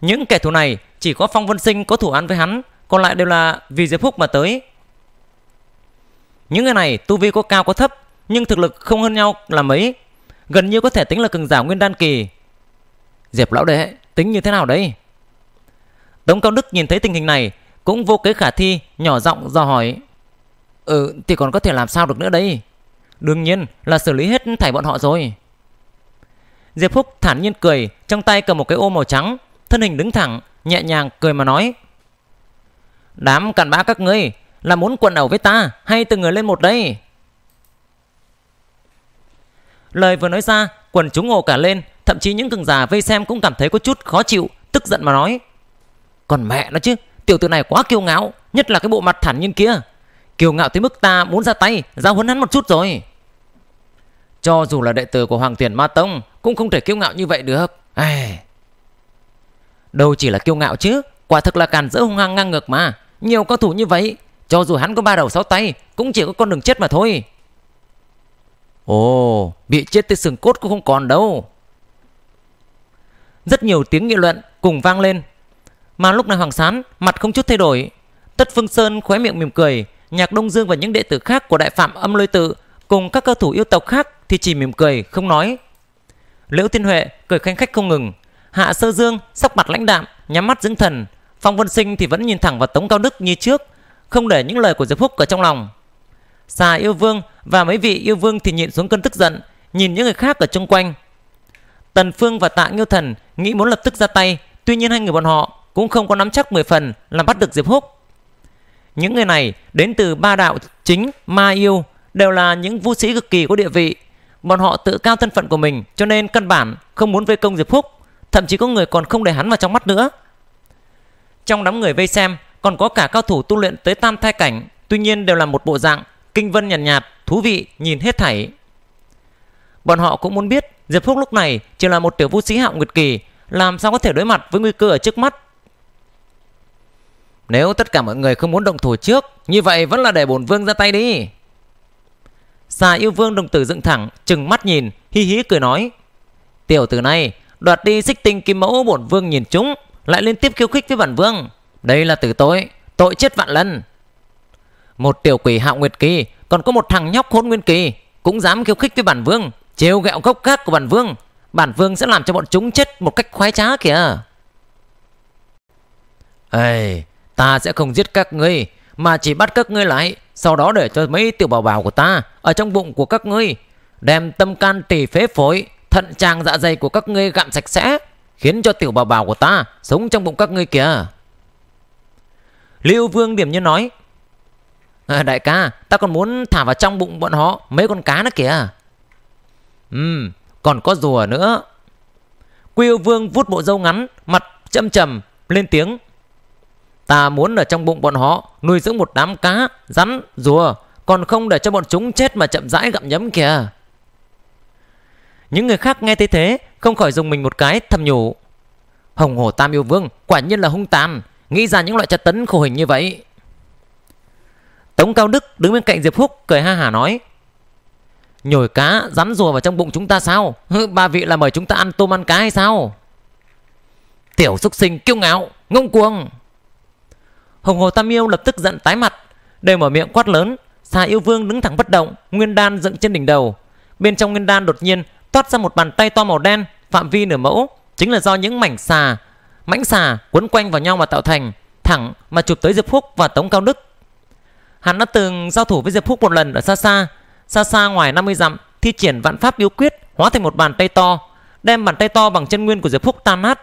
Những kẻ thù này chỉ có Phong Vân Sinh có thủ án với hắn, còn lại đều là vì Diệp Phúc mà tới. Những người này tu vi có cao có thấp, nhưng thực lực không hơn nhau là mấy. Gần như có thể tính là cường giả nguyên đan kỳ. Diệp lão đệ, tính như thế nào đấy? Tống Cao Đức nhìn thấy tình hình này, cũng vô kế khả thi nhỏ giọng dò hỏi Ừ thì còn có thể làm sao được nữa đây Đương nhiên là xử lý hết thảy bọn họ rồi Diệp Phúc thản nhiên cười Trong tay cầm một cái ô màu trắng Thân hình đứng thẳng nhẹ nhàng cười mà nói Đám cặn bã các ngươi Là muốn quần ẩu với ta Hay từng người lên một đây Lời vừa nói ra Quần chúng ngộ cả lên Thậm chí những cường giả vây xem cũng cảm thấy có chút khó chịu Tức giận mà nói Còn mẹ nó chứ Tiểu tử này quá kiêu ngạo Nhất là cái bộ mặt thản nhiên kia Kiêu ngạo tới mức ta muốn ra tay Giao huấn hắn một chút rồi Cho dù là đệ tử của Hoàng Tuyển Ma Tông Cũng không thể kiêu ngạo như vậy được Ai... Đâu chỉ là kiêu ngạo chứ Quả thực là càn rỡ hung hăng ngang ngược mà Nhiều cao thủ như vậy Cho dù hắn có ba đầu sáu tay Cũng chỉ có con đường chết mà thôi Ồ Bị chết tới xương cốt cũng không còn đâu Rất nhiều tiếng nghị luận cùng vang lên mà lúc này Hoàng Sán mặt không chút thay đổi. Tất Phương Sơn khóe miệng mỉm cười, Nhạc Đông Dương và những đệ tử khác của đại phạm âm lôi tự cùng các cơ thủ yêu tộc khác thì chỉ mỉm cười không nói. Liễu thiên Huệ cười khanh khách không ngừng, Hạ Sơ Dương sắc mặt lãnh đạm, nhắm mắt dưỡng thần, Phong Vân Sinh thì vẫn nhìn thẳng vào Tống Cao Đức như trước, không để những lời của Diệp Húc ở trong lòng. Xà yêu vương và mấy vị yêu vương thì nhịn xuống cơn tức giận, nhìn những người khác ở chung quanh. Tần Phương và Tạ Nghiêu Thần nghĩ muốn lập tức ra tay, tuy nhiên hai người bọn họ cũng không có nắm chắc 10 phần là bắt được Diệp Húc. Những người này đến từ ba đạo chính Ma Yêu đều là những vũ sĩ cực kỳ có địa vị. Bọn họ tự cao thân phận của mình cho nên căn bản không muốn vây công Diệp Húc, thậm chí có người còn không để hắn vào trong mắt nữa. Trong đám người vây xem còn có cả cao thủ tu luyện tới tam thai cảnh, tuy nhiên đều là một bộ dạng kinh vân nhàn nhạt, nhạt, thú vị nhìn hết thảy. Bọn họ cũng muốn biết Diệp húc lúc này chỉ là một tiểu vũ sĩ hạng nguyệt kỳ, làm sao có thể đối mặt với nguy cơ ở trước mắt nếu tất cả mọi người không muốn động thủ trước, như vậy vẫn là để bổn vương ra tay đi. Xà yêu vương đồng tử dựng thẳng, trừng mắt nhìn, hi hí cười nói. Tiểu tử này, đoạt đi xích tinh kim mẫu bổn vương nhìn chúng, lại liên tiếp khiêu khích với bản vương. Đây là tử tội, tội chết vạn lần. Một tiểu quỷ hạo nguyệt kỳ, còn có một thằng nhóc hôn nguyên kỳ, cũng dám khiêu khích với bản vương, trêu gẹo gốc gác của bản vương. Bản vương sẽ làm cho bọn chúng chết một cách khoái trá kìa. Ê, Ta sẽ không giết các ngươi, mà chỉ bắt các ngươi lại, sau đó để cho mấy tiểu bảo bảo của ta ở trong bụng của các ngươi, đem tâm can tỳ phế phổi, thận tràng dạ dày của các ngươi gặm sạch sẽ, khiến cho tiểu bảo bảo của ta sống trong bụng các ngươi kìa. Lưu Vương điểm như nói, à, đại ca, ta còn muốn thả vào trong bụng bọn họ mấy con cá nữa kìa. Ừm, còn có rùa nữa. quyêu Vương vút bộ râu ngắn, mặt châm trầm, lên tiếng. Ta muốn ở trong bụng bọn họ nuôi dưỡng một đám cá, rắn, rùa, còn không để cho bọn chúng chết mà chậm rãi gặm nhấm kìa. Những người khác nghe thấy thế, không khỏi dùng mình một cái thầm nhủ. Hồng Hồ Tam Yêu Vương quả nhiên là hung tàn, nghĩ ra những loại trật tấn khổ hình như vậy. Tống Cao Đức đứng bên cạnh Diệp Phúc cười ha hà nói. Nhồi cá, rắn rùa vào trong bụng chúng ta sao? Ba vị là mời chúng ta ăn tôm ăn cá hay sao? Tiểu xúc sinh kiêu ngạo, ngông cuồng. Hồng Hồ Tam Miêu lập tức giận tái mặt, đều mở miệng quát lớn, Xà Yêu Vương đứng thẳng bất động, nguyên đan dựng trên đỉnh đầu. Bên trong nguyên đan đột nhiên toát ra một bàn tay to màu đen, phạm vi nửa mẫu, chính là do những mảnh xà, mảnh xà quấn quanh vào nhau mà tạo thành, thẳng mà chụp tới Diệp Phúc và Tống Cao Đức. Hắn đã từng giao thủ với Diệp Phúc một lần ở xa xa, xa xa ngoài 50 dặm, thi triển vạn pháp yếu quyết hóa thành một bàn tay to, đem bàn tay to bằng chân nguyên của Diệp Phúc tan nát.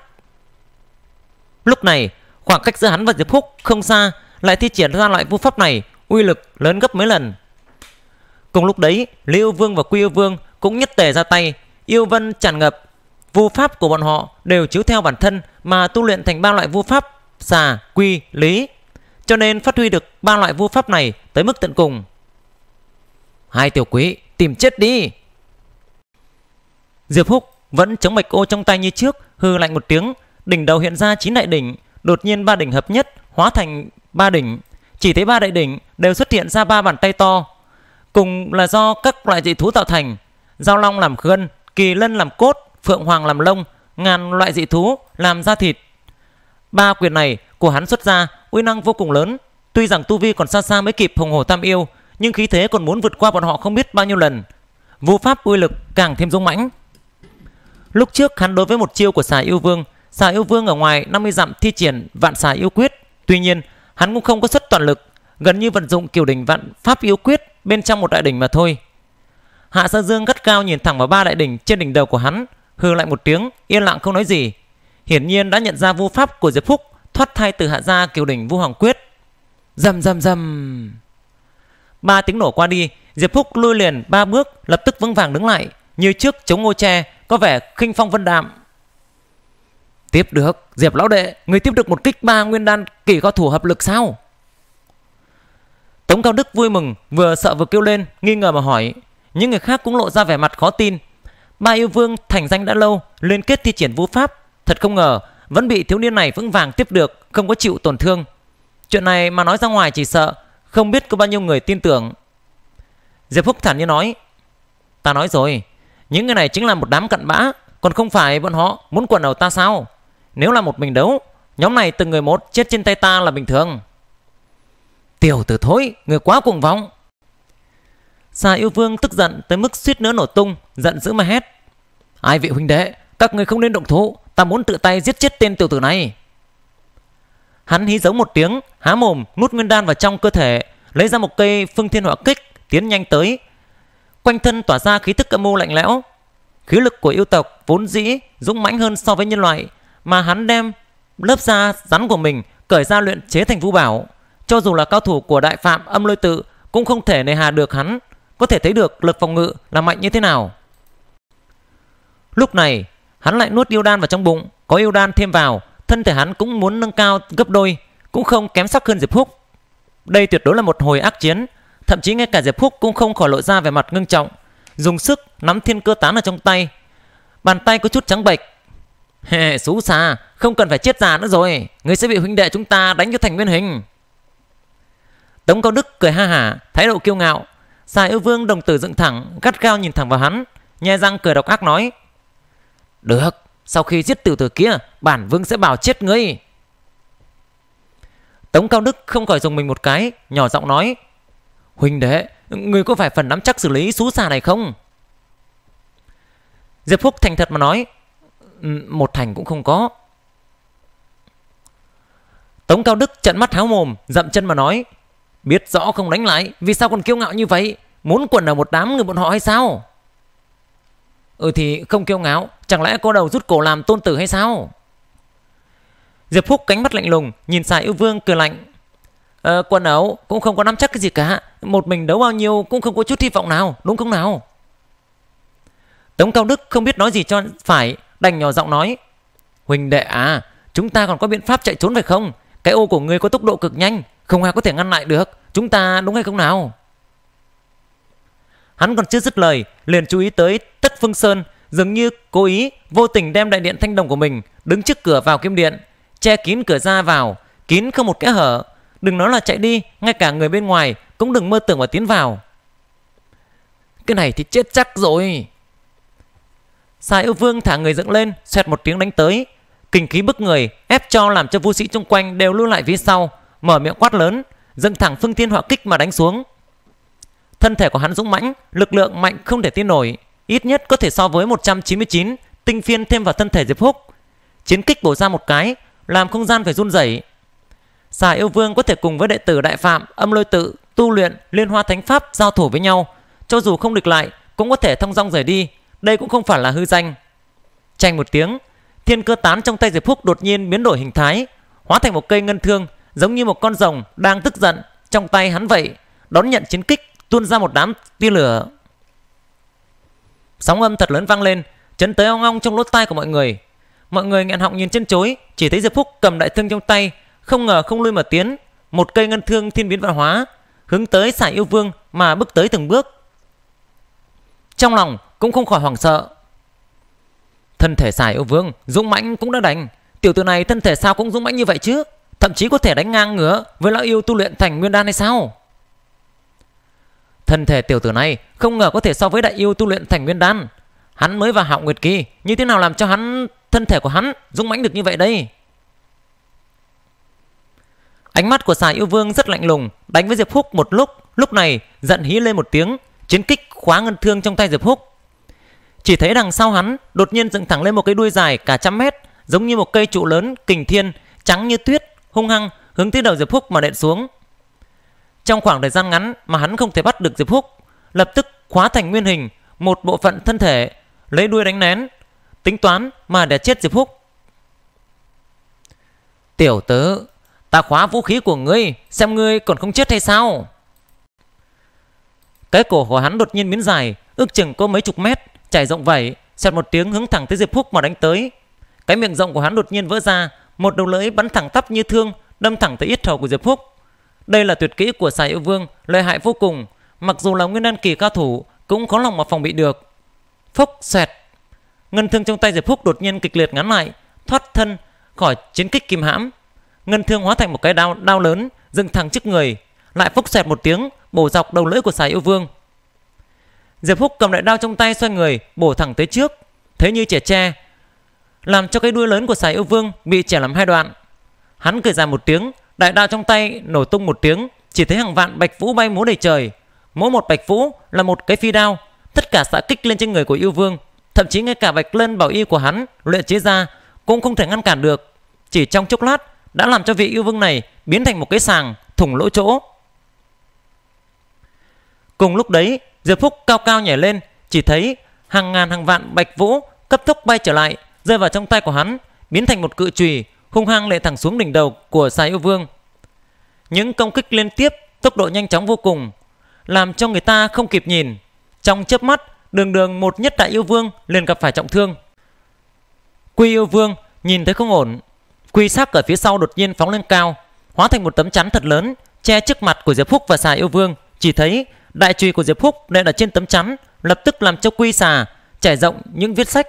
Lúc này, Khoảng cách giữa hắn và Diệp Húc không xa, lại thi triển ra loại vu pháp này, uy lực lớn gấp mấy lần. Cùng lúc đấy, Lý Yêu Vương và Quy Yêu Vương cũng nhất tề ra tay, yêu vân tràn ngập. Vu pháp của bọn họ đều chiếu theo bản thân mà tu luyện thành ba loại vu pháp, xà, quy, lý. Cho nên phát huy được ba loại vu pháp này tới mức tận cùng. Hai tiểu quý, tìm chết đi. Diệp Húc vẫn chống bạch ô trong tay như trước, hư lạnh một tiếng, đỉnh đầu hiện ra chín đại đỉnh, Đột nhiên ba đỉnh hợp nhất, hóa thành ba đỉnh. Chỉ thấy ba đại đỉnh đều xuất hiện ra ba bàn tay to. Cùng là do các loại dị thú tạo thành. Giao long làm gân, kỳ lân làm cốt, phượng hoàng làm lông, ngàn loại dị thú làm ra thịt. Ba quyền này của hắn xuất ra, uy năng vô cùng lớn. Tuy rằng tu vi còn xa xa mới kịp hồng hổ tam yêu, nhưng khí thế còn muốn vượt qua bọn họ không biết bao nhiêu lần. Vô pháp uy lực càng thêm dũng mãnh. Lúc trước hắn đối với một chiêu của xà yêu vương xà yêu vương ở ngoài 50 dặm thi triển vạn xà yêu quyết. Tuy nhiên, hắn cũng không có xuất toàn lực, gần như vận dụng kiều đỉnh vạn pháp yêu quyết bên trong một đại đỉnh mà thôi. Hạ Sơn Dương gắt cao nhìn thẳng vào ba đại đỉnh trên đỉnh đầu của hắn, hừ lại một tiếng, yên lặng không nói gì. Hiển nhiên đã nhận ra vu pháp của Diệp Phúc thoát thai từ hạ gia kiều đỉnh vu hoàng quyết. Rầm rầm rầm. Ba tiếng nổ qua đi, Diệp Phúc lui liền ba bước, lập tức vững vàng đứng lại, như trước chống ngô tre, có vẻ khinh phong vân đạm. Tiếp được, Diệp lão đệ, người tiếp được một kích ba nguyên đan kỳ cao thủ hợp lực sao? Tống Cao Đức vui mừng, vừa sợ vừa kêu lên, nghi ngờ mà hỏi. Những người khác cũng lộ ra vẻ mặt khó tin. Ba yêu vương thành danh đã lâu, liên kết thi triển vũ pháp. Thật không ngờ, vẫn bị thiếu niên này vững vàng tiếp được, không có chịu tổn thương. Chuyện này mà nói ra ngoài chỉ sợ, không biết có bao nhiêu người tin tưởng. Diệp Phúc thản nhiên nói, ta nói rồi, những người này chính là một đám cặn bã, còn không phải bọn họ muốn quần đầu ta sao? Nếu là một mình đấu Nhóm này từng người một chết trên tay ta là bình thường Tiểu tử thối Người quá cuồng vọng Xà yêu vương tức giận tới mức suýt nữa nổ tung Giận dữ mà hét Ai vị huynh đệ Các người không nên động thủ Ta muốn tự tay giết chết tên tiểu tử này Hắn hí giấu một tiếng Há mồm nút nguyên đan vào trong cơ thể Lấy ra một cây phương thiên hỏa kích Tiến nhanh tới Quanh thân tỏa ra khí thức âm mưu lạnh lẽo Khí lực của yêu tộc vốn dĩ dũng mãnh hơn so với nhân loại mà hắn đem lớp da rắn của mình cởi ra luyện chế thành vũ bảo. Cho dù là cao thủ của đại phạm âm lôi tự cũng không thể nề hà được hắn, có thể thấy được lực phòng ngự là mạnh như thế nào. Lúc này, hắn lại nuốt yêu đan vào trong bụng, có yêu đan thêm vào, thân thể hắn cũng muốn nâng cao gấp đôi, cũng không kém sắc hơn Diệp Húc. Đây tuyệt đối là một hồi ác chiến, thậm chí ngay cả Diệp Húc cũng không khỏi lộ ra vẻ mặt ngưng trọng, dùng sức nắm thiên cơ tán ở trong tay. Bàn tay có chút trắng bệch, Hề, xú xa, không cần phải chết già nữa rồi, người sẽ bị huynh đệ chúng ta đánh cho thành nguyên hình. Tống Cao Đức cười ha hả, thái độ kiêu ngạo. Sai ưu vương đồng tử dựng thẳng, gắt gao nhìn thẳng vào hắn, nhai răng cười độc ác nói. Được, sau khi giết tiểu tử kia, bản vương sẽ bảo chết ngươi. Tống Cao Đức không khỏi dùng mình một cái, nhỏ giọng nói. Huynh đệ, ngươi có phải phần nắm chắc xử lý xú xà này không? Diệp Phúc thành thật mà nói, một thành cũng không có. Tống Cao Đức trận mắt háo mồm, dậm chân mà nói. Biết rõ không đánh lại, vì sao còn kiêu ngạo như vậy? Muốn quần ở một đám người bọn họ hay sao? Ừ thì không kiêu ngạo, chẳng lẽ có đầu rút cổ làm tôn tử hay sao? Diệp Phúc cánh mắt lạnh lùng, nhìn xài ưu vương cười lạnh. Ờ, quần áo cũng không có nắm chắc cái gì cả, một mình đấu bao nhiêu cũng không có chút hy vọng nào, đúng không nào? Tống Cao Đức không biết nói gì cho phải, đành nhỏ giọng nói Huỳnh đệ à Chúng ta còn có biện pháp chạy trốn phải không Cái ô của ngươi có tốc độ cực nhanh Không ai có thể ngăn lại được Chúng ta đúng hay không nào Hắn còn chưa dứt lời Liền chú ý tới Tất Phương Sơn Dường như cố ý vô tình đem đại điện thanh đồng của mình Đứng trước cửa vào kim điện Che kín cửa ra vào Kín không một kẽ hở Đừng nói là chạy đi Ngay cả người bên ngoài Cũng đừng mơ tưởng mà tiến vào Cái này thì chết chắc rồi Xà yêu vương thả người dựng lên, xoẹt một tiếng đánh tới. Kinh khí bức người, ép cho làm cho vũ sĩ chung quanh đều lưu lại phía sau, mở miệng quát lớn, dựng thẳng phương thiên họa kích mà đánh xuống. Thân thể của hắn dũng mãnh, lực lượng mạnh không thể tin nổi, ít nhất có thể so với 199 tinh phiên thêm vào thân thể Diệp Húc. Chiến kích bổ ra một cái, làm không gian phải run rẩy. Xà yêu vương có thể cùng với đệ tử đại phạm, âm lôi tự, tu luyện, liên hoa thánh pháp giao thủ với nhau, cho dù không địch lại cũng có thể thông dong rời đi, đây cũng không phải là hư danh. Chanh một tiếng, thiên cơ tán trong tay Diệp Phúc đột nhiên biến đổi hình thái, hóa thành một cây ngân thương giống như một con rồng đang tức giận trong tay hắn vậy, đón nhận chiến kích, tuôn ra một đám tia lửa. Sóng âm thật lớn vang lên, chấn tới ong ong trong lốt tai của mọi người. Mọi người nghẹn họng nhìn chân chối, chỉ thấy Diệp Phúc cầm đại thương trong tay, không ngờ không lui mà tiến, một cây ngân thương thiên biến vạn hóa, hướng tới xả yêu vương mà bước tới từng bước. Trong lòng, cũng không khỏi hoảng sợ. Thân thể xài yêu vương, dũng mãnh cũng đã đánh. Tiểu tử này thân thể sao cũng dũng mãnh như vậy chứ? Thậm chí có thể đánh ngang ngửa với lão yêu tu luyện thành nguyên đan hay sao? Thân thể tiểu tử này không ngờ có thể so với đại yêu tu luyện thành nguyên đan. Hắn mới vào hạo nguyệt kỳ, như thế nào làm cho hắn thân thể của hắn dũng mãnh được như vậy đây? Ánh mắt của xài yêu vương rất lạnh lùng, đánh với Diệp Húc một lúc, lúc này giận hí lên một tiếng, chiến kích khóa ngân thương trong tay Diệp Húc. Chỉ thấy đằng sau hắn đột nhiên dựng thẳng lên một cái đuôi dài cả trăm mét, giống như một cây trụ lớn kình thiên, trắng như tuyết, hung hăng hướng tới đầu Diệp Phúc mà đệm xuống. Trong khoảng thời gian ngắn mà hắn không thể bắt được Diệp Phúc, lập tức khóa thành nguyên hình một bộ phận thân thể, lấy đuôi đánh nén, tính toán mà để chết Diệp Phúc. Tiểu tớ, ta khóa vũ khí của ngươi, xem ngươi còn không chết hay sao? Cái cổ của hắn đột nhiên biến dài, ước chừng có mấy chục mét, Chảy rộng vẩy, xoẹt một tiếng hướng thẳng tới Diệp Phúc mà đánh tới. Cái miệng rộng của hắn đột nhiên vỡ ra, một đầu lưỡi bắn thẳng tắp như thương, đâm thẳng tới yết hầu của Diệp Phúc. Đây là tuyệt kỹ của Sài Yêu Vương, lợi hại vô cùng, mặc dù là nguyên đan kỳ cao thủ cũng khó lòng mà phòng bị được. phúc xoẹt. Ngân thương trong tay Diệp Phúc đột nhiên kịch liệt ngắn lại, thoát thân khỏi chiến kích kim hãm. Ngân thương hóa thành một cái đao đao lớn, dựng thẳng trước người, lại phúc xoẹt một tiếng, bổ dọc đầu lưỡi của Sài Yêu Vương. Diệp Húc cầm đại đao trong tay xoay người bổ thẳng tới trước, thế như trẻ tre, làm cho cái đuôi lớn của Sài Yêu Vương bị chẻ làm hai đoạn. Hắn cười dài một tiếng, đại đao trong tay nổ tung một tiếng, chỉ thấy hàng vạn bạch vũ bay múa đầy trời. Mỗi một bạch vũ là một cái phi đao, tất cả xạ kích lên trên người của Yêu Vương, thậm chí ngay cả bạch lân bảo y của hắn luyện chế ra cũng không thể ngăn cản được. Chỉ trong chốc lát đã làm cho vị Yêu Vương này biến thành một cái sàng thủng lỗ chỗ. Cùng lúc đấy, Diệp Phúc cao cao nhảy lên, chỉ thấy hàng ngàn hàng vạn bạch vũ cấp tốc bay trở lại, rơi vào trong tay của hắn, biến thành một cự chùy hung hăng lệ thẳng xuống đỉnh đầu của Sài Yêu Vương. Những công kích liên tiếp, tốc độ nhanh chóng vô cùng, làm cho người ta không kịp nhìn. Trong chớp mắt, đường đường một nhất đại yêu vương liền gặp phải trọng thương. Quy yêu vương nhìn thấy không ổn, quy sắc ở phía sau đột nhiên phóng lên cao, hóa thành một tấm chắn thật lớn che trước mặt của Diệp Phúc và Sài yêu vương, chỉ thấy Đại truy của Diệp Phúc nên ở trên tấm chắn, lập tức làm cho quy xà trải rộng những viết sách.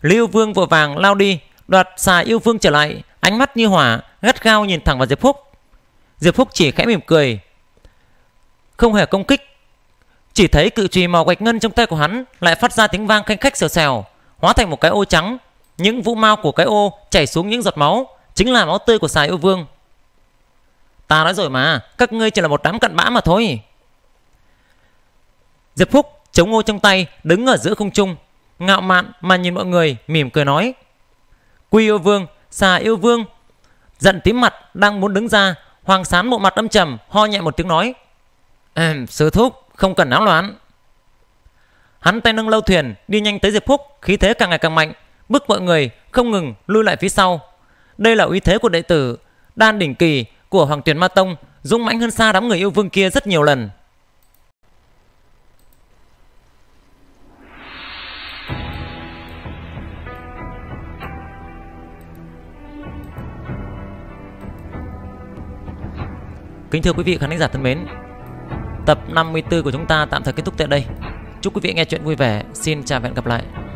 Lưu Vương vội vàng lao đi, đoạt xà yêu vương trở lại, ánh mắt như hỏa, gắt gao nhìn thẳng vào Diệp Phúc. Diệp Phúc chỉ khẽ mỉm cười, không hề công kích. Chỉ thấy cự trùy màu gạch ngân trong tay của hắn lại phát ra tiếng vang khanh khách xèo sèo hóa thành một cái ô trắng. Những vũ mau của cái ô chảy xuống những giọt máu, chính là máu tươi của xà yêu vương. Ta nói rồi mà, các ngươi chỉ là một đám cặn bã mà thôi. Diệp Phúc chống ngô trong tay đứng ở giữa không trung, ngạo mạn mà nhìn mọi người mỉm cười nói. Quy yêu vương, xà yêu vương, giận tím mặt đang muốn đứng ra, hoàng sán bộ mặt âm trầm ho nhẹ một tiếng nói. Ehm, sư thúc, không cần áo loạn. Hắn tay nâng lâu thuyền đi nhanh tới Diệp Phúc, khí thế càng ngày càng mạnh, bức mọi người không ngừng lui lại phía sau. Đây là uy thế của đệ tử, đan đỉnh kỳ của Hoàng Tuyển Ma Tông, dũng mãnh hơn xa đám người yêu vương kia rất nhiều lần. Kính thưa quý vị khán giả thân mến, tập 54 của chúng ta tạm thời kết thúc tại đây. Chúc quý vị nghe chuyện vui vẻ. Xin chào và hẹn gặp lại.